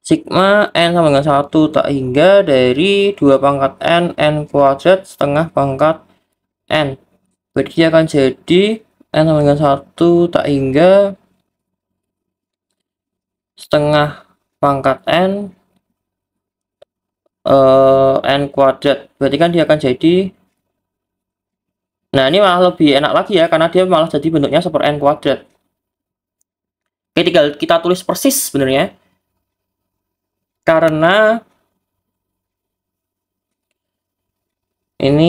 S1: sigma n sama dengan 1 tak hingga dari 2 pangkat n n kuadrat setengah pangkat n berarti akan jadi n sama dengan 1 tak hingga setengah pangkat n uh, n kuadrat berarti kan dia akan jadi nah ini malah lebih enak lagi ya karena dia malah jadi bentuknya super n kuadrat oke tinggal kita tulis persis sebenarnya karena ini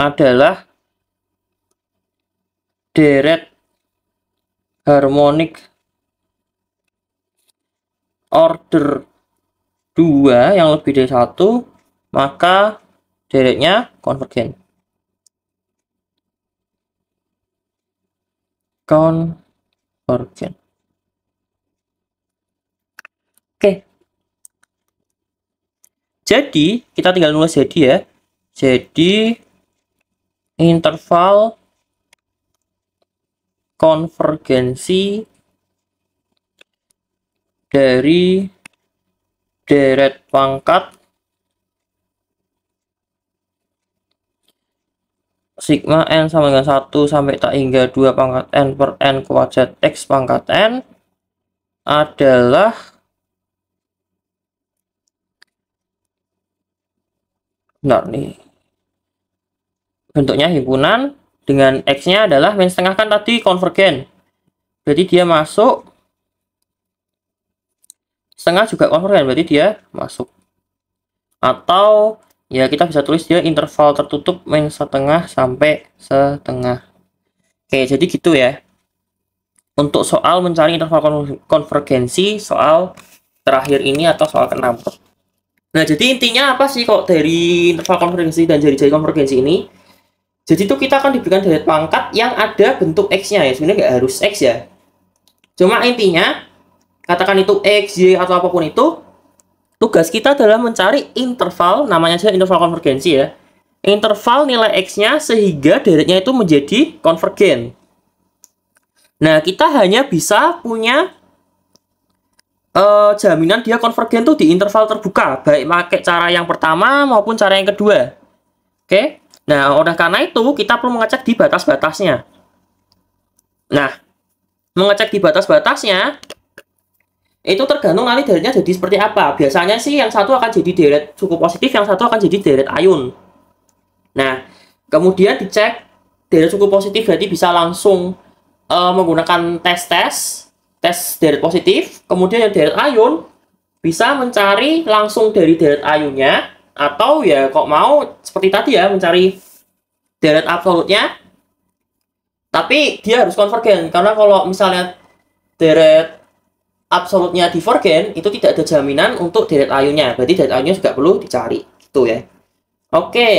S1: adalah deret harmonik order 2 yang lebih dari satu maka deretnya konvergen konvergen oke jadi kita tinggal nulis jadi ya jadi interval konvergensi dari deret pangkat sigma n sama dengan 1 sampai tak hingga 2 pangkat n per n kuadrat x pangkat n adalah benar nih bentuknya himpunan dengan x-nya adalah min setengah kan tadi konvergen jadi dia masuk setengah juga konvergen kan, berarti dia masuk atau ya kita bisa tulis dia interval tertutup main setengah sampai setengah oke jadi gitu ya untuk soal mencari interval konvergensi soal terakhir ini atau soal keenam nah jadi intinya apa sih kok dari interval konvergensi dan jari-jari konvergensi ini jadi itu kita akan diberikan deret pangkat yang ada bentuk X-nya ya sebenarnya nggak harus X ya cuma intinya katakan itu X, Y, atau apapun itu, tugas kita adalah mencari interval, namanya saja interval konvergensi ya, interval nilai X-nya sehingga deretnya itu menjadi konvergen. Nah, kita hanya bisa punya uh, jaminan dia konvergen tuh di interval terbuka, baik pakai cara yang pertama maupun cara yang kedua. Oke? Nah, oleh karena itu kita perlu mengecek di batas-batasnya. Nah, mengecek di batas-batasnya, itu tergantung nanti deretnya jadi seperti apa. Biasanya sih yang satu akan jadi deret cukup positif, yang satu akan jadi deret ayun. Nah, kemudian dicek deret cukup positif jadi bisa langsung uh, menggunakan tes-tes, tes deret positif, kemudian yang deret ayun bisa mencari langsung dari deret ayunnya atau ya kok mau seperti tadi ya mencari deret absolutnya tapi dia harus konvergen karena kalau misalnya deret absolutnya di forgen itu tidak ada jaminan untuk deret ayunnya, berarti deret ayunnya juga perlu dicari gitu ya oke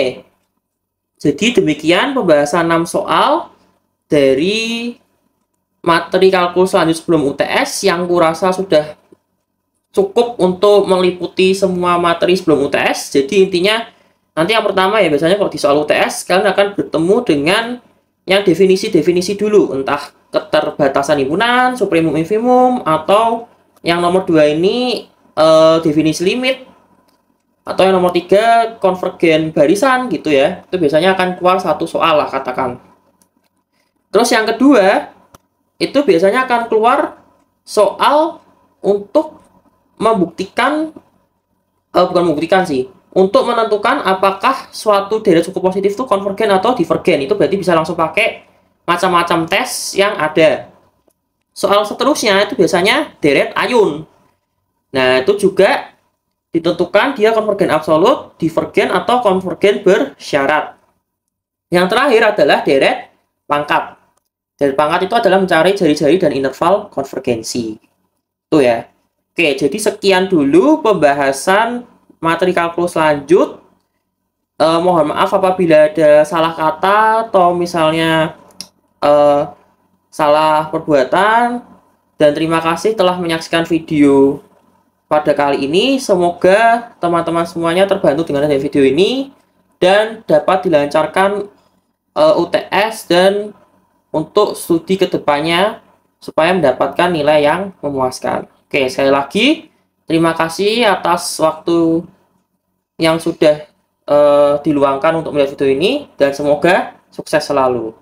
S1: jadi demikian pembahasan 6 soal dari materi kalkulus selanjutnya sebelum UTS yang kurasa sudah cukup untuk meliputi semua materi sebelum UTS jadi intinya nanti yang pertama ya biasanya kalau di soal UTS kalian akan bertemu dengan yang definisi-definisi dulu entah keterbatasan himpunan, supremum infimum, atau yang nomor dua ini uh, definisi limit, atau yang nomor tiga konvergen barisan gitu ya. Itu biasanya akan keluar satu soal lah katakan. Terus yang kedua, itu biasanya akan keluar soal untuk membuktikan, uh, bukan membuktikan sih, untuk menentukan apakah suatu deret suku positif itu konvergen atau divergen. Itu berarti bisa langsung pakai macam-macam tes yang ada. Soal seterusnya itu biasanya deret ayun. Nah, itu juga ditentukan dia konvergen absolut, divergen atau konvergen bersyarat. Yang terakhir adalah deret pangkat. Deret pangkat itu adalah mencari jari-jari dan interval konvergensi. Itu ya. Oke, jadi sekian dulu pembahasan materi kalkulus lanjut. Eh, mohon maaf apabila ada salah kata atau misalnya uh, salah perbuatan dan terima kasih telah menyaksikan video pada kali ini. Semoga teman-teman semuanya terbantu dengan adanya video ini dan dapat dilancarkan uh, eh, UTS dan untuk studi kedepannya supaya mendapatkan nilai yang memuaskan. Oke, sekali lagi terima kasih atas waktu yang sudah uh, diluangkan untuk melihat video ini dan semoga sukses selalu.